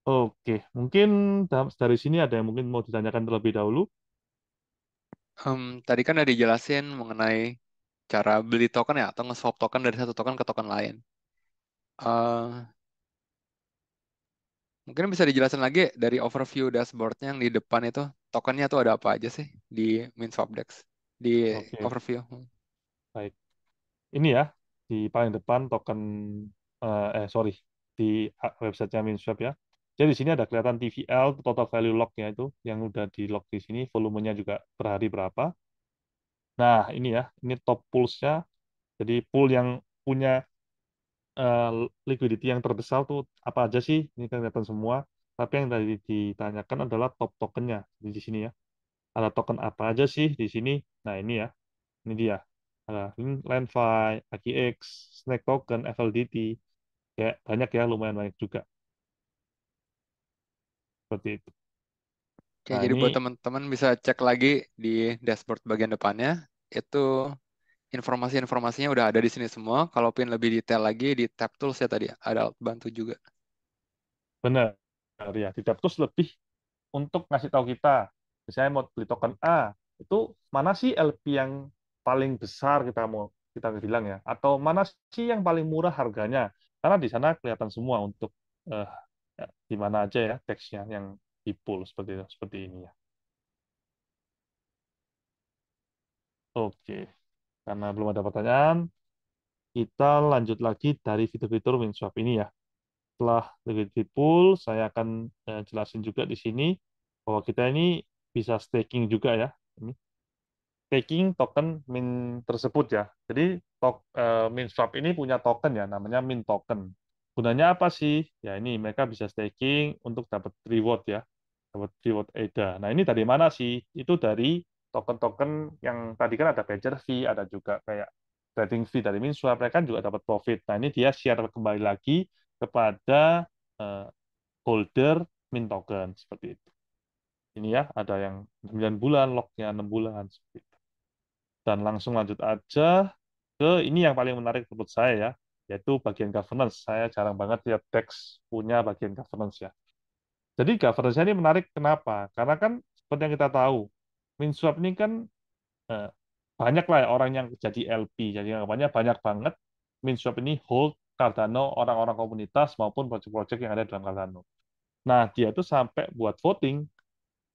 Oke, mungkin dari sini ada yang mungkin mau ditanyakan terlebih dahulu. Um, tadi kan ada dijelasin mengenai cara beli token ya, atau nge-swap token dari satu token ke token lain. Uh, mungkin bisa dijelasin lagi dari overview dashboardnya yang di depan itu, tokennya tuh ada apa aja sih di MinSwapDex? di Oke, overview. baik. Ini ya, di paling depan token, eh, eh, sorry, di ah, websitenya MinSwap ya. Jadi di sini ada kelihatan TVL, total value lock-nya itu, yang udah di lock di sini, volumenya juga per hari berapa. Nah, ini ya, ini top pools-nya. Jadi pool yang punya uh, liquidity yang terbesar tuh apa aja sih? Ini kan kelihatan semua. Tapi yang tadi ditanyakan adalah top tokennya di sini ya ada token apa aja sih di sini. Nah, ini ya. Ini dia. Ada LenFi, AKX, Snake Token, FLDT. Ya, banyak ya, lumayan banyak juga. Seperti itu. Oke, nah, jadi ini, buat teman-teman bisa cek lagi di dashboard bagian depannya. Itu informasi-informasinya udah ada di sini semua. Kalau pin lebih detail lagi di tab tools ya tadi ada bantu juga. Benar, ya. Di tab tools lebih untuk ngasih tahu kita misalnya mau beli token A itu mana sih LP yang paling besar kita mau kita bilang ya atau mana sih yang paling murah harganya karena di sana kelihatan semua untuk eh, ya, di mana aja ya teksnya yang di pool seperti seperti ini ya oke karena belum ada pertanyaan kita lanjut lagi dari fitur-fitur WinSwap ini ya. Setelah liquidity pool, saya akan eh, jelasin juga di sini bahwa kita ini bisa staking juga ya. Ini staking token min tersebut ya. Jadi tok, eh, min swap ini punya token ya, namanya min token. Gunanya apa sih? Ya ini mereka bisa staking untuk dapat reward ya, dapat reward ada Nah ini dari mana sih? Itu dari token-token yang tadi kan ada pager fee, ada juga kayak trading fee dari min swap. Mereka juga dapat profit. Nah ini dia share kembali lagi kepada eh, holder min token seperti itu ini ya, ada yang 9 bulan, lognya 6 bulan. Dan langsung lanjut aja ke ini yang paling menarik menurut saya ya, yaitu bagian governance. Saya jarang banget lihat teks punya bagian governance ya. Jadi governance ini menarik kenapa? Karena kan seperti yang kita tahu, MinSwap ini kan eh, banyak lah ya orang yang jadi LP, jadi banyak, banyak banget MinSwap ini hold Cardano, orang-orang komunitas maupun proyek-proyek yang ada dalam Cardano. Nah, dia itu sampai buat voting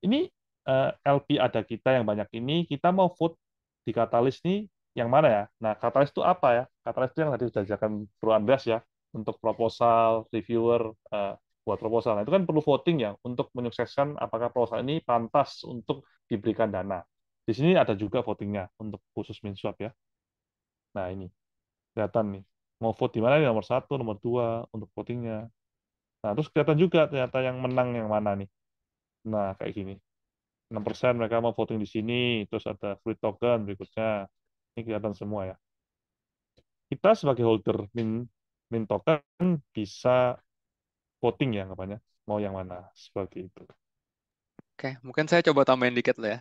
ini uh, eh, LP ada kita yang banyak ini, kita mau vote di Katalis nih yang mana ya? Nah, Katalis itu apa ya? Katalis itu yang tadi sudah dijelaskan Bro Andreas ya, untuk proposal, reviewer, uh, buat proposal. Nah, itu kan perlu voting ya untuk menyukseskan apakah proposal ini pantas untuk diberikan dana. Di sini ada juga votingnya untuk khusus minswap ya. Nah, ini kelihatan nih. Mau vote di mana nih? Nomor satu, nomor dua untuk votingnya. Nah, terus kelihatan juga ternyata yang menang yang mana nih. Nah, kayak gini. 6% mereka mau voting di sini, terus ada free token berikutnya. Ini kelihatan semua ya. Kita sebagai holder min, min token bisa voting ya ngapanya. Mau yang mana, seperti itu. Oke, mungkin saya coba tambahin dikit lah ya.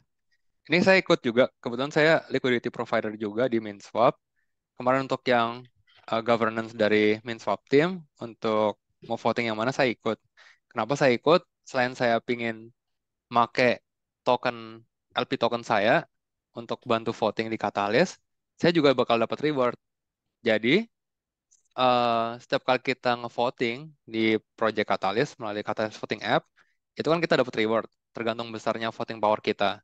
Ini saya ikut juga, kebetulan saya liquidity provider juga di MinSwap. Kemarin untuk yang uh, governance dari MinSwap team, untuk mau voting yang mana saya ikut. Kenapa saya ikut? selain saya pingin make token LP token saya untuk bantu voting di Catalyst, saya juga bakal dapat reward. Jadi uh, setiap kali kita ngevoting di Project Catalyst melalui Catalyst Voting App, itu kan kita dapat reward tergantung besarnya voting power kita.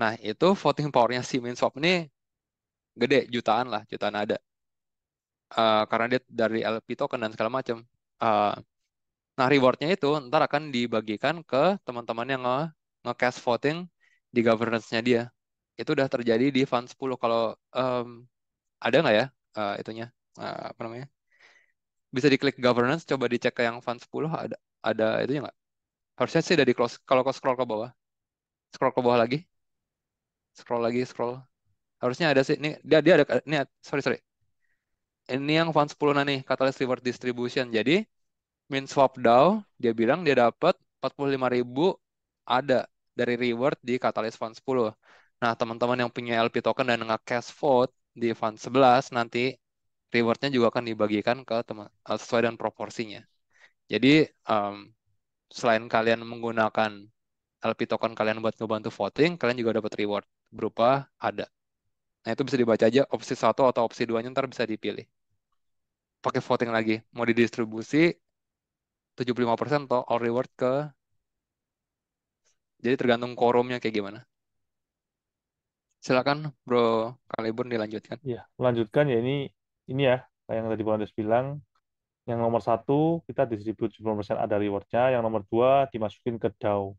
Nah itu voting powernya si MinSwap ini gede jutaan lah jutaan ada uh, karena dia dari LP token dan segala macam. Uh, Nah, rewardnya itu ntar akan dibagikan ke teman-teman yang nge cash voting di governance-nya dia. Itu udah terjadi di Fund 10. Kalau um, ada nggak ya uh, itunya? Uh, apa namanya? Bisa diklik governance, coba dicek ke yang Fund 10. Ada, ada itunya nggak? Harusnya sih udah di close. Kalau scroll ke bawah. Scroll ke bawah lagi. Scroll lagi, scroll. Harusnya ada sih. Ini, dia, dia ada, ini, sorry, sorry. Ini yang Fund 10 nah nih, Catalyst Reward Distribution. Jadi, min swap DAO dia bilang dia dapat 45.000 ada dari reward di Catalyst Fund 10. Nah, teman-teman yang punya LP token dan nggak cash vote di Fund 11 nanti rewardnya juga akan dibagikan ke teman eh, sesuai dengan proporsinya. Jadi um, selain kalian menggunakan LP token kalian buat ngebantu voting, kalian juga dapat reward berupa ada. Nah itu bisa dibaca aja opsi satu atau opsi 2-nya ntar bisa dipilih. Pakai voting lagi, mau didistribusi 75% atau all reward ke jadi tergantung quorumnya kayak gimana. Silakan Bro Kalibun dilanjutkan. ya lanjutkan ya ini ini ya kayak yang tadi Bang bilang yang nomor satu kita distribute 70% ada rewardnya, yang nomor dua dimasukin ke DAO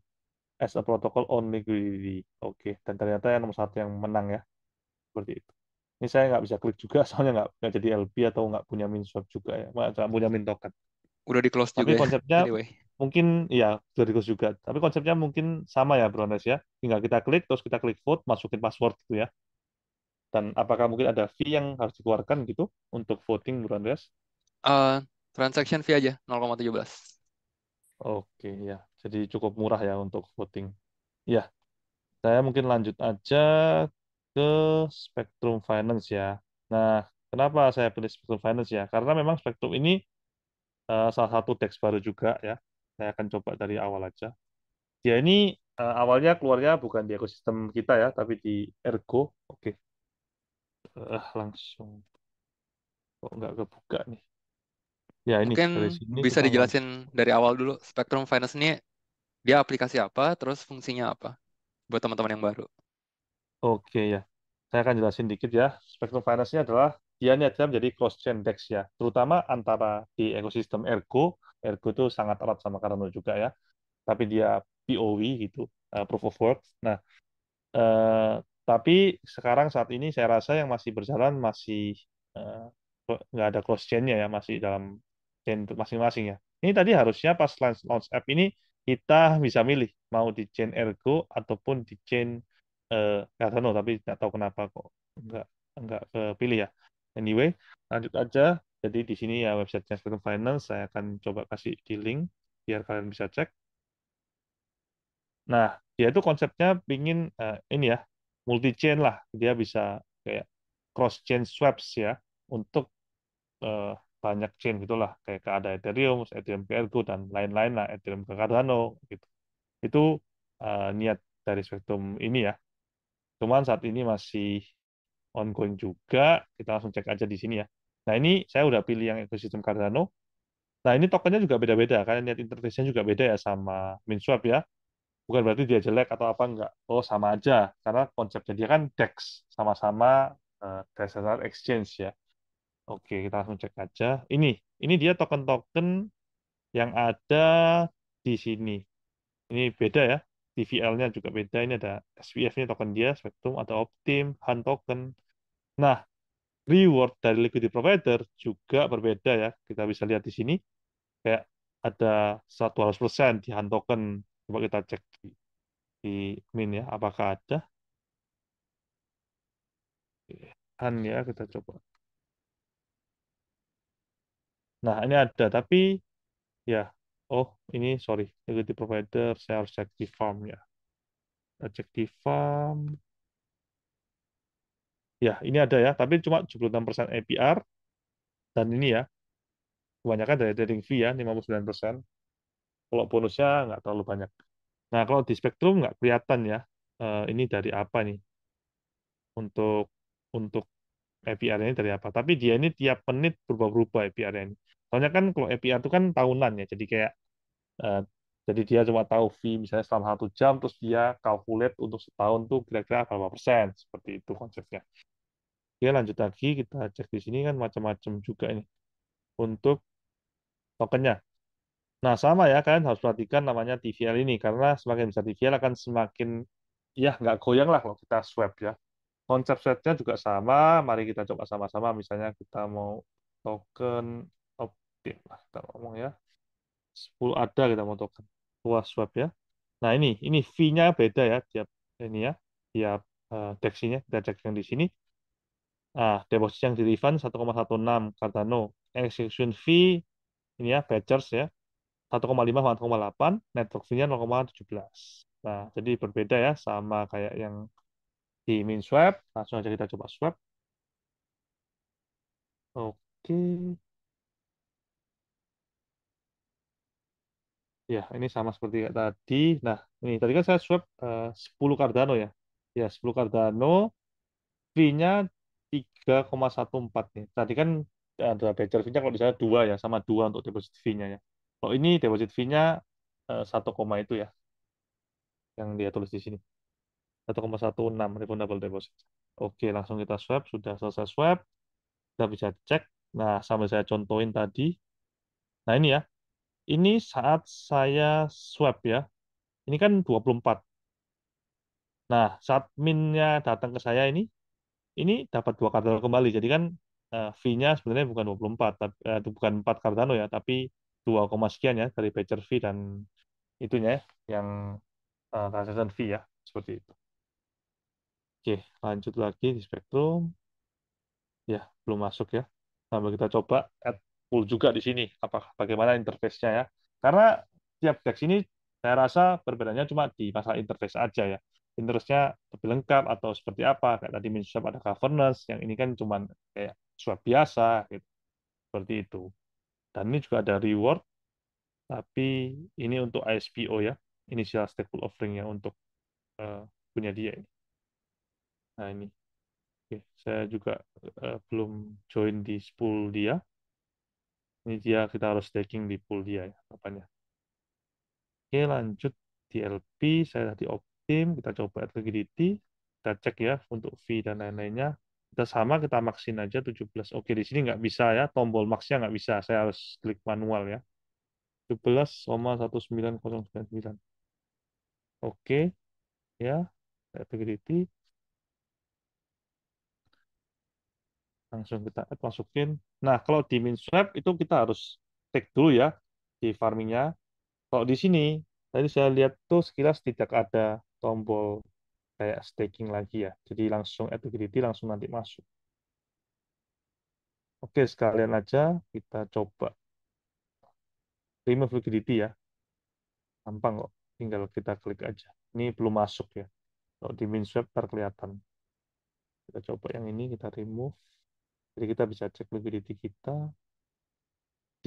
as a protocol only greedy Oke, dan ternyata yang nomor satu yang menang ya, seperti itu. Ini saya nggak bisa klik juga <laughs> soalnya nggak nggak jadi LP atau nggak punya min swap juga ya, nggak punya min token udah di close tapi juga. Tapi ya? konsepnya anyway. mungkin ya udah di close juga. Tapi konsepnya mungkin sama ya Bro ya. Tinggal kita klik terus kita klik vote, masukin password gitu ya. Dan apakah mungkin ada fee yang harus dikeluarkan gitu untuk voting Bro Andreas? Uh, eh, transaction fee aja 0,17. Oke ya. Jadi cukup murah ya untuk voting. Ya. Saya mungkin lanjut aja ke Spectrum Finance ya. Nah, kenapa saya pilih Spectrum Finance ya? Karena memang Spectrum ini Eh, salah satu teks baru juga ya. Saya akan coba dari awal aja. Dia ini uh, awalnya keluarnya bukan di ekosistem kita ya, tapi di Ergo. Oke. Okay. Uh, eh, langsung kok nggak kebuka nih. Ya ini Mungkin dari sini bisa dijelasin langsung. dari awal dulu Spectrum Finance ini dia aplikasi apa, terus fungsinya apa buat teman-teman yang baru. Oke okay, ya. Saya akan jelasin dikit ya. Spectrum Finance nya adalah dia niatnya menjadi cross chain DEX ya, terutama antara di ekosistem Ergo, Ergo itu sangat erat sama Cardano juga ya, tapi dia POW gitu, uh, proof of work. Nah, uh, tapi sekarang saat ini saya rasa yang masih berjalan masih uh, nggak ada cross chainnya ya, masih dalam chain masing-masing ya. Ini tadi harusnya pas launch, launch app ini kita bisa milih mau di chain Ergo ataupun di chain uh, Cardano, tapi nggak tahu kenapa kok nggak nggak pilih ya. Anyway, lanjut aja. Jadi di sini ya websitenya Spectrum Finance, saya akan coba kasih di link biar kalian bisa cek. Nah, dia itu konsepnya pingin uh, ini ya, multi chain lah. Dia bisa kayak cross chain swaps ya untuk uh, banyak chain gitulah kayak ada Ethereum, Ethereum ke Ergo dan lain-lain lah, Ethereum ke Cardano gitu. Itu uh, niat dari Spectrum ini ya. Cuman saat ini masih ongoing juga. Kita langsung cek aja di sini ya. Nah, ini saya udah pilih yang ekosistem Cardano. Nah, ini tokennya juga beda-beda. Kalian lihat interface-nya juga beda ya sama MinSwap ya. Bukan berarti dia jelek atau apa, enggak. Oh, sama aja. Karena konsepnya dia kan DEX. Sama-sama uh, eh, Decentralized Exchange ya. Oke, kita langsung cek aja. Ini, ini dia token-token yang ada di sini. Ini beda ya. TVL-nya juga beda. Ini ada SPF-nya token dia, Spectrum, ada Optim, Han token, Nah, reward dari liquidity provider juga berbeda ya. Kita bisa lihat di sini kayak ada 100% di hand token. Coba kita cek di, di min ya, apakah ada? Han ya, kita coba. Nah, ini ada, tapi ya, oh ini sorry, liquidity provider, saya harus cek di farm ya. Kita cek di farm, Ya, ini ada ya, tapi cuma 76% APR dan ini ya, kebanyakan dari trading fee ya, 59%. Kalau bonusnya nggak terlalu banyak. Nah, kalau di spektrum nggak kelihatan ya, eh, ini dari apa nih? Untuk untuk APR ini dari apa? Tapi dia ini tiap menit berubah ubah APR ini. Soalnya kan kalau APR itu kan tahunan ya, jadi kayak eh, jadi dia cuma tahu fee misalnya selama satu jam, terus dia calculate untuk setahun tuh kira-kira berapa persen. Seperti itu konsepnya. Oke, lanjut lagi. Kita cek di sini kan macam-macam juga ini. Untuk tokennya. Nah, sama ya. Kalian harus perhatikan namanya TVL ini. Karena semakin besar TVL akan semakin, ya nggak goyang lah kalau kita swap ya. Konsep swapnya juga sama. Mari kita coba sama-sama. Misalnya kita mau token objek. kita ngomong ya. 10 ada kita mau token ruas swap ya. Nah ini ini v-nya beda ya tiap ini ya tiap uh, deksinya kita cek yang di sini. ah deposit yang di refund 1,16 Cardano, execution fee ini ya batchers ya satu satu koma lima koma delapan network fee-nya belas. Nah, jadi berbeda ya sama kayak yang di min swap. Langsung aja kita coba swap. Oke. Ya, ini sama seperti tadi. Nah, ini tadi kan saya swap eh, uh, 10 Cardano ya. Ya, 10 Cardano, v nya 3,14 nih. Tadi kan ada voucher v nya kalau di sana 2 ya, sama 2 untuk deposit v nya ya. Kalau oh, ini deposit v nya uh, 1, itu ya. Yang dia tulis di sini. 1,16 refundable deposit. Oke, langsung kita swap. Sudah selesai swap. Kita bisa cek. Nah, sambil saya contohin tadi. Nah, ini ya. Ini saat saya swap ya. Ini kan 24. Nah, saat minnya datang ke saya ini, ini dapat dua Cardano kembali. Jadi kan uh, fee-nya sebenarnya bukan 24, tapi, uh, bukan 4 Cardano ya, tapi 2, sekian ya dari pager fee dan itunya ya, yang uh, transaction fee ya, seperti itu. Oke, lanjut lagi di spektrum, Ya, belum masuk ya. Sambil kita coba add full juga di sini apa bagaimana interface-nya ya. Karena tiap teks ini saya rasa perbedaannya cuma di masalah interface aja ya. Interface-nya lebih lengkap atau seperti apa? Kayak tadi MinSwap ada governance, yang ini kan cuma kayak swap biasa gitu. Seperti itu. Dan ini juga ada reward tapi ini untuk ISPO ya, initial stable offering ya untuk uh, punya dia. ini. Nah ini. Oke, saya juga uh, belum join di spool dia. Ini dia kita harus staking di pool dia ya, apanya. Oke, lanjut di LP saya tadi optim, kita coba liquidity, kita cek ya untuk fee dan lain-lainnya. Kita sama, kita maksin aja 17. Oke, di sini nggak bisa ya, tombol maxnya nggak bisa, saya harus klik manual ya. 17,19099. Oke, ya, liquidity. langsung kita add masukin nah kalau di min swap itu kita harus take dulu ya di farmingnya kalau di sini tadi saya lihat tuh sekilas tidak ada tombol kayak staking lagi ya jadi langsung add liquidity langsung nanti masuk oke sekalian aja kita coba remove liquidity ya gampang kok tinggal kita klik aja ini belum masuk ya kalau di min swap terkelihatan kita coba yang ini kita remove jadi kita bisa cek liquidity kita.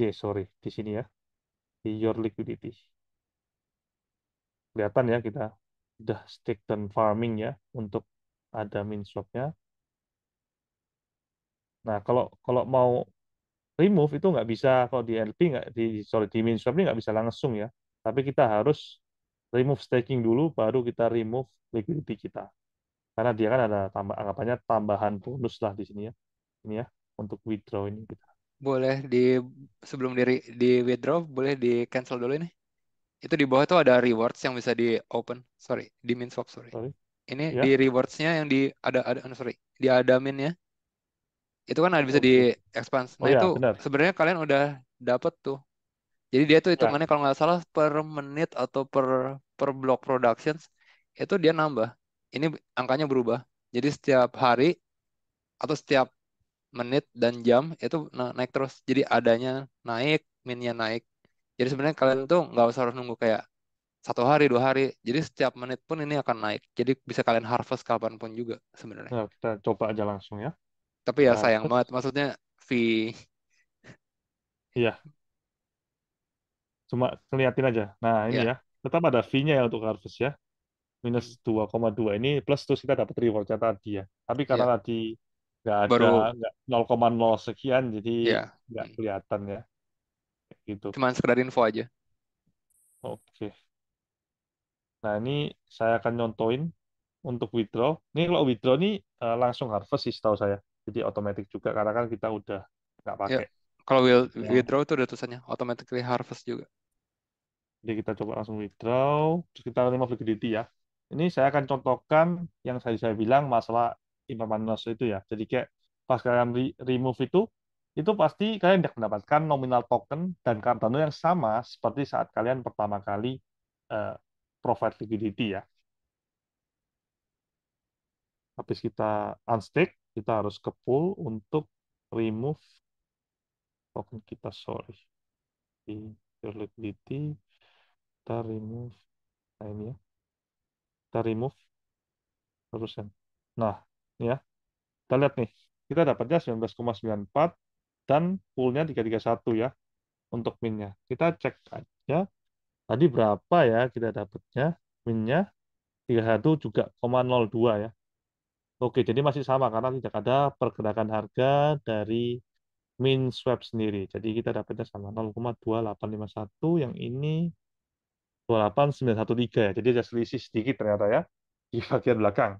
yeah, sorry, di sini ya. Di your liquidity. Kelihatan ya kita udah stick dan farming ya untuk ada min swapnya. Nah, kalau kalau mau remove itu nggak bisa kalau di LP nggak di sorry di min swap ini nggak bisa langsung ya. Tapi kita harus remove staking dulu baru kita remove liquidity kita. Karena dia kan ada tambah anggapannya tambahan bonus lah di sini ya ini ya untuk withdraw ini kita. Boleh di sebelum di di withdraw boleh di cancel dulu ini. Itu di bawah tuh ada rewards yang bisa di open. Sorry, di min swap sorry. sorry. Ini ya. di rewardsnya yang di ada ada oh, sorry di min ya. Itu kan ada bisa di expand. Oh nah oh, ya, itu sebenarnya kalian udah dapet tuh. Jadi dia tuh ya. hitungannya ya. kalau nggak salah per menit atau per per block productions itu dia nambah. Ini angkanya berubah. Jadi setiap hari atau setiap menit dan jam itu naik terus jadi adanya naik minnya naik jadi sebenarnya kalian tuh nggak usah harus nunggu kayak satu hari dua hari jadi setiap menit pun ini akan naik jadi bisa kalian harvest kapan pun juga sebenarnya nah, kita coba aja langsung ya tapi ya sayang nah, banget maksudnya fee iya cuma ngeliatin aja nah ini ya, ya tetap ada fee-nya ya untuk harvest ya minus 2,2 hmm. ini plus terus kita dapat rewardnya tadi ya tapi karena tadi iya nggak ada baru 0,0 sekian jadi yeah. nggak hmm. kelihatan ya gitu cuman sekedar info aja oke nah ini saya akan nyontoin untuk withdraw ini kalau withdraw nih uh, langsung harvest sih tahu saya jadi otomatis juga karena kan kita udah nggak iya. pakai yeah. kalau will, yeah. withdraw itu udah tulisannya automatically harvest juga jadi kita coba langsung withdraw terus kita terima liquidity ya ini saya akan contohkan yang tadi saya bilang masalah Imam itu ya. Jadi kayak pas kalian re remove itu, itu pasti kalian tidak mendapatkan nominal token dan Cardano yang sama seperti saat kalian pertama kali uh, provide liquidity ya. Habis kita unstake, kita harus ke pool untuk remove token kita, sorry. Di liquidity, kita remove, nah ini ya. Kita remove, terusnya. Nah, ya. Kita lihat nih, kita dapatnya 19,94 dan poolnya 331 ya untuk minnya. Kita cek aja tadi berapa ya kita dapatnya minnya 31 juga 0,02 ya. Oke, jadi masih sama karena tidak ada pergerakan harga dari min swap sendiri. Jadi kita dapatnya sama 0,2851 yang ini 28913 ya. Jadi ada selisih sedikit ternyata ya di bagian belakang.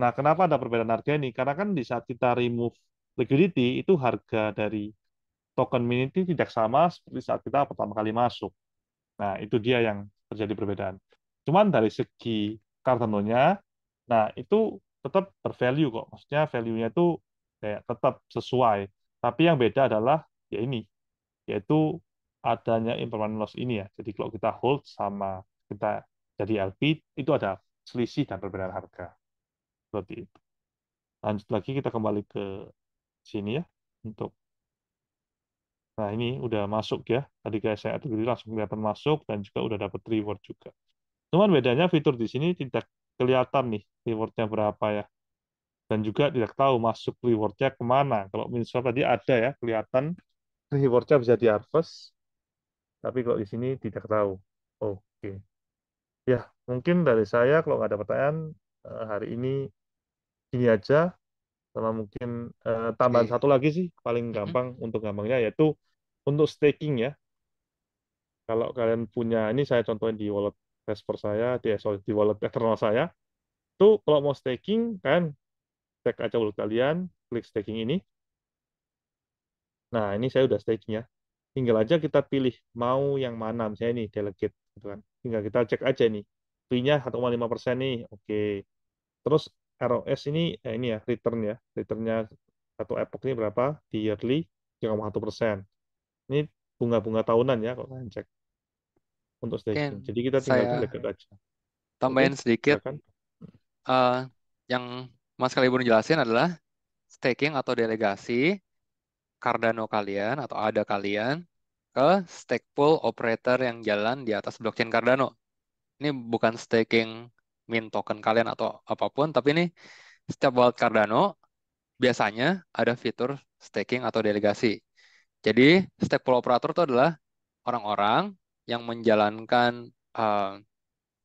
Nah, kenapa ada perbedaan harga ini? Karena kan di saat kita remove liquidity, itu harga dari token minity tidak sama seperti saat kita pertama kali masuk. Nah, itu dia yang terjadi perbedaan. Cuman dari segi cardano nah itu tetap bervalue kok. Maksudnya value-nya itu kayak tetap sesuai. Tapi yang beda adalah ya ini, yaitu adanya impermanent loss ini ya. Jadi kalau kita hold sama kita jadi LP, itu ada selisih dan perbedaan harga seperti itu. Lanjut lagi kita kembali ke sini ya untuk Nah, ini udah masuk ya. Tadi guys saya jadi langsung kelihatan masuk dan juga udah dapat reward juga. Cuman bedanya fitur di sini tidak kelihatan nih rewardnya berapa ya. Dan juga tidak tahu masuk rewardnya kemana. Kalau misalnya tadi ada ya, kelihatan rewardnya bisa di harvest. Tapi kalau di sini tidak tahu. Oke. Ya, mungkin dari saya kalau nggak ada pertanyaan, eh, hari ini gini aja sama mungkin uh, tambahan hmm. satu lagi sih paling hmm. gampang untuk gampangnya yaitu untuk staking ya kalau kalian punya ini saya contohin di wallet Vesper saya di eh, sorry, di wallet Eternal saya tuh kalau mau staking kan cek aja wallet kalian klik staking ini nah ini saya udah staking ya tinggal aja kita pilih mau yang mana misalnya ini delegate gitu kan tinggal kita cek aja nih fee-nya 1,5 persen nih oke okay. terus ROS ini eh, ini ya return ya returnnya satu epoch ini berapa di yearly satu persen ini bunga-bunga tahunan ya kalau kalian cek untuk staging Ken, jadi kita tinggal saya dekat aja tambahin Oke, sedikit kan uh, yang Mas Kalibun jelasin adalah staking atau delegasi Cardano kalian atau ada kalian ke stake pool operator yang jalan di atas blockchain Cardano. Ini bukan staking min token kalian atau apapun. Tapi ini setiap wallet Cardano biasanya ada fitur staking atau delegasi. Jadi stake pool operator itu adalah orang-orang yang menjalankan uh,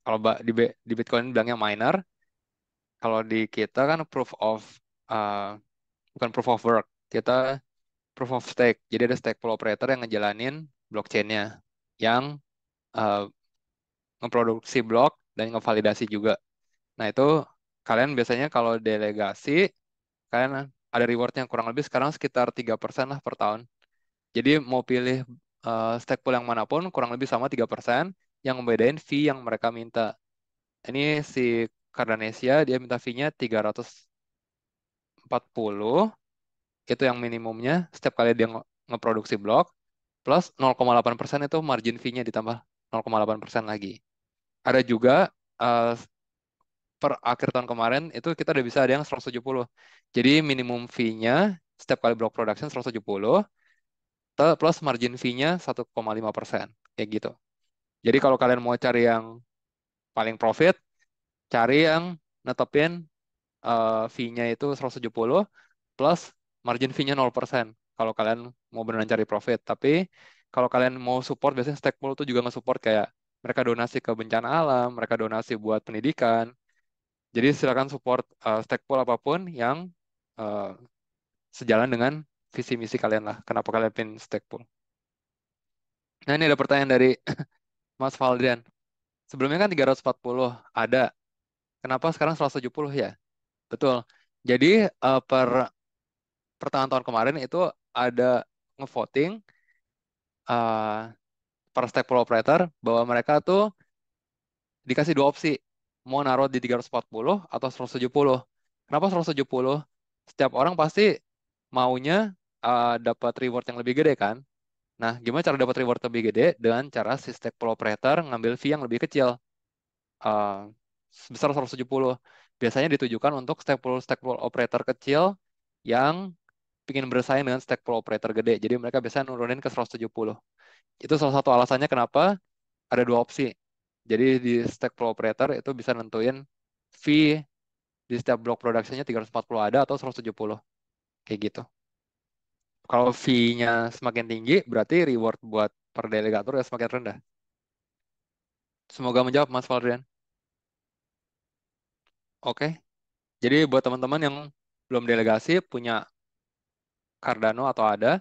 kalau di, di Bitcoin bilangnya miner, kalau di kita kan proof of uh, bukan proof of work, kita proof of stake. Jadi ada stake pool operator yang ngejalanin blockchainnya, yang uh, eh, memproduksi blok dan ngevalidasi juga. Nah itu kalian biasanya kalau delegasi kalian ada rewardnya kurang lebih sekarang sekitar tiga persen lah per tahun. Jadi mau pilih uh, eh, stack pool yang manapun kurang lebih sama tiga persen yang membedain fee yang mereka minta. Ini si Cardanesia dia minta fee-nya 340 itu yang minimumnya setiap kali dia ngeproduksi blok plus 0,8% itu margin fee-nya ditambah 0,8% lagi ada juga uh, per akhir tahun kemarin itu kita udah bisa ada yang 170. Jadi minimum fee-nya setiap kali block production 170 plus margin fee-nya 1,5 persen kayak gitu. Jadi kalau kalian mau cari yang paling profit, cari yang netepin uh, fee-nya itu 170 plus margin fee-nya 0 persen kalau kalian mau beneran cari profit. Tapi kalau kalian mau support, biasanya pool itu juga nge-support kayak mereka donasi ke bencana alam, mereka donasi buat pendidikan. Jadi silakan support uh, eh, stakepool apapun yang uh, sejalan dengan visi misi kalian lah. Kenapa kalian pin stakepool? Nah ini ada pertanyaan dari <clears throat> Mas Valdian. Sebelumnya kan 340 ada. Kenapa sekarang 170 ya? Betul. Jadi uh, per pertengahan tahun kemarin itu ada ngevoting uh, para stack pool operator bahwa mereka tuh dikasih dua opsi mau naruh di 340 atau 170 kenapa 170 setiap orang pasti maunya uh, dapat reward yang lebih gede kan nah gimana cara dapat reward lebih gede dengan cara si stack pool operator ngambil fee yang lebih kecil uh, sebesar 170 biasanya ditujukan untuk stack pool operator kecil yang ingin bersaing dengan stack pool operator gede jadi mereka biasanya nurunin ke 170 itu salah satu alasannya kenapa ada dua opsi. Jadi di stack flow itu bisa nentuin fee di setiap production produksinya 340 ada atau 170. Kayak gitu. Kalau fee-nya semakin tinggi, berarti reward buat per delegator ya semakin rendah. Semoga menjawab, Mas Valdrian. Oke. Jadi buat teman-teman yang belum delegasi, punya Cardano atau ada,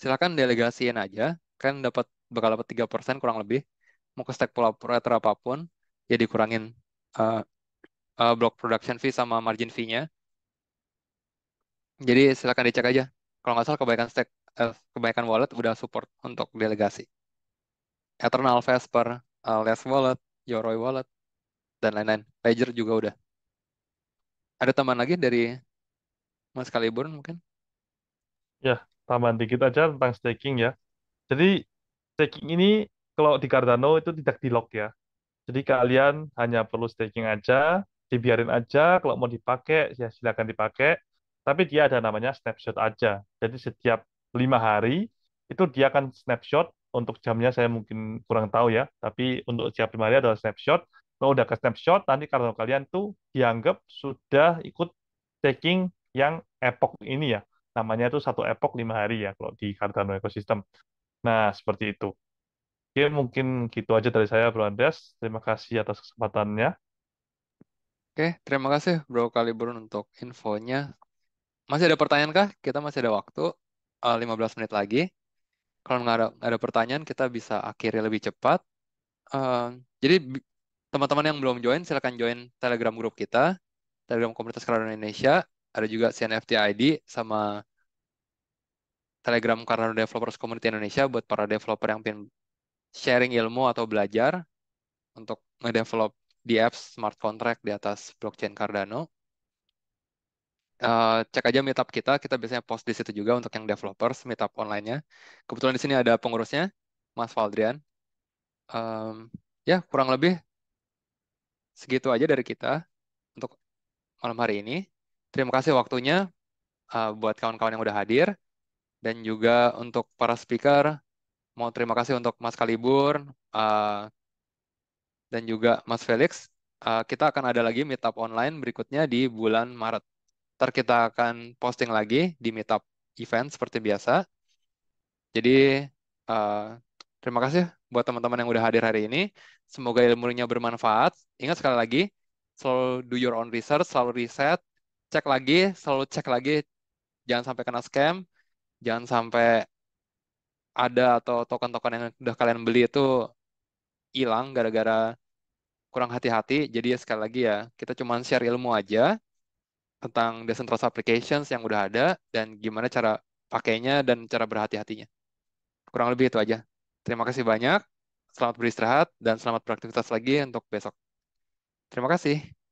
silakan delegasiin aja kan dapat bakal dapat 3% kurang lebih mau ke stack operator apapun ya dikurangin uh, uh, block production fee sama margin fee-nya jadi silakan dicek aja kalau nggak salah kebaikan stack uh, eh, kebaikan wallet udah support untuk delegasi Eternal Vesper uh, less Wallet Yoroi Wallet dan lain-lain Ledger juga udah ada teman lagi dari Mas Kaliburn mungkin ya tambahan dikit aja tentang staking ya jadi staking ini kalau di Cardano itu tidak di lock ya. Jadi kalian hanya perlu staking aja, dibiarin aja. Kalau mau dipakai, ya silakan dipakai. Tapi dia ada namanya snapshot aja. Jadi setiap lima hari itu dia akan snapshot. Untuk jamnya saya mungkin kurang tahu ya. Tapi untuk setiap lima hari adalah snapshot. Kalau udah ke snapshot, nanti Cardano kalian tuh dianggap sudah ikut staking yang epoch ini ya. Namanya itu satu epoch lima hari ya kalau di Cardano ekosistem. Nah, seperti itu. Oke, mungkin gitu aja dari saya, Bro Andreas. Terima kasih atas kesempatannya. Oke, terima kasih Bro Kaliburun untuk infonya. Masih ada pertanyaan kah? Kita masih ada waktu, 15 eh, menit lagi. Kalau nggak ada, ada pertanyaan, kita bisa akhiri lebih cepat. Uh, jadi teman-teman yang belum join, silahkan join Telegram grup kita, Telegram Komunitas Kerajaan Indonesia, ada juga CNFT ID, sama Telegram Cardano Developers Community Indonesia buat para developer yang pengen sharing ilmu atau belajar untuk ngedevelop di apps smart contract di atas blockchain Cardano. Uh, cek aja meetup kita, kita biasanya post di situ juga untuk yang developers meetup online-nya. Kebetulan di sini ada pengurusnya, Mas Valdrian. Um, ya, kurang lebih segitu aja dari kita untuk malam hari ini. Terima kasih waktunya uh, buat kawan-kawan yang udah hadir. Dan juga untuk para speaker, mau terima kasih untuk Mas Kalibur uh, dan juga Mas Felix. Uh, kita akan ada lagi meetup online berikutnya di bulan Maret. Ntar kita akan posting lagi di meetup event seperti biasa. Jadi uh, terima kasih buat teman-teman yang udah hadir hari ini. Semoga ilmunya bermanfaat. Ingat sekali lagi, selalu do your own research, selalu riset, cek lagi, selalu cek lagi, jangan sampai kena scam. Jangan sampai ada atau token-token yang udah kalian beli itu hilang gara-gara kurang hati-hati. Jadi ya sekali lagi ya, kita cuma share ilmu aja tentang decentralized applications yang udah ada dan gimana cara pakainya dan cara berhati-hatinya. Kurang lebih itu aja. Terima kasih banyak. Selamat beristirahat dan selamat beraktivitas lagi untuk besok. Terima kasih.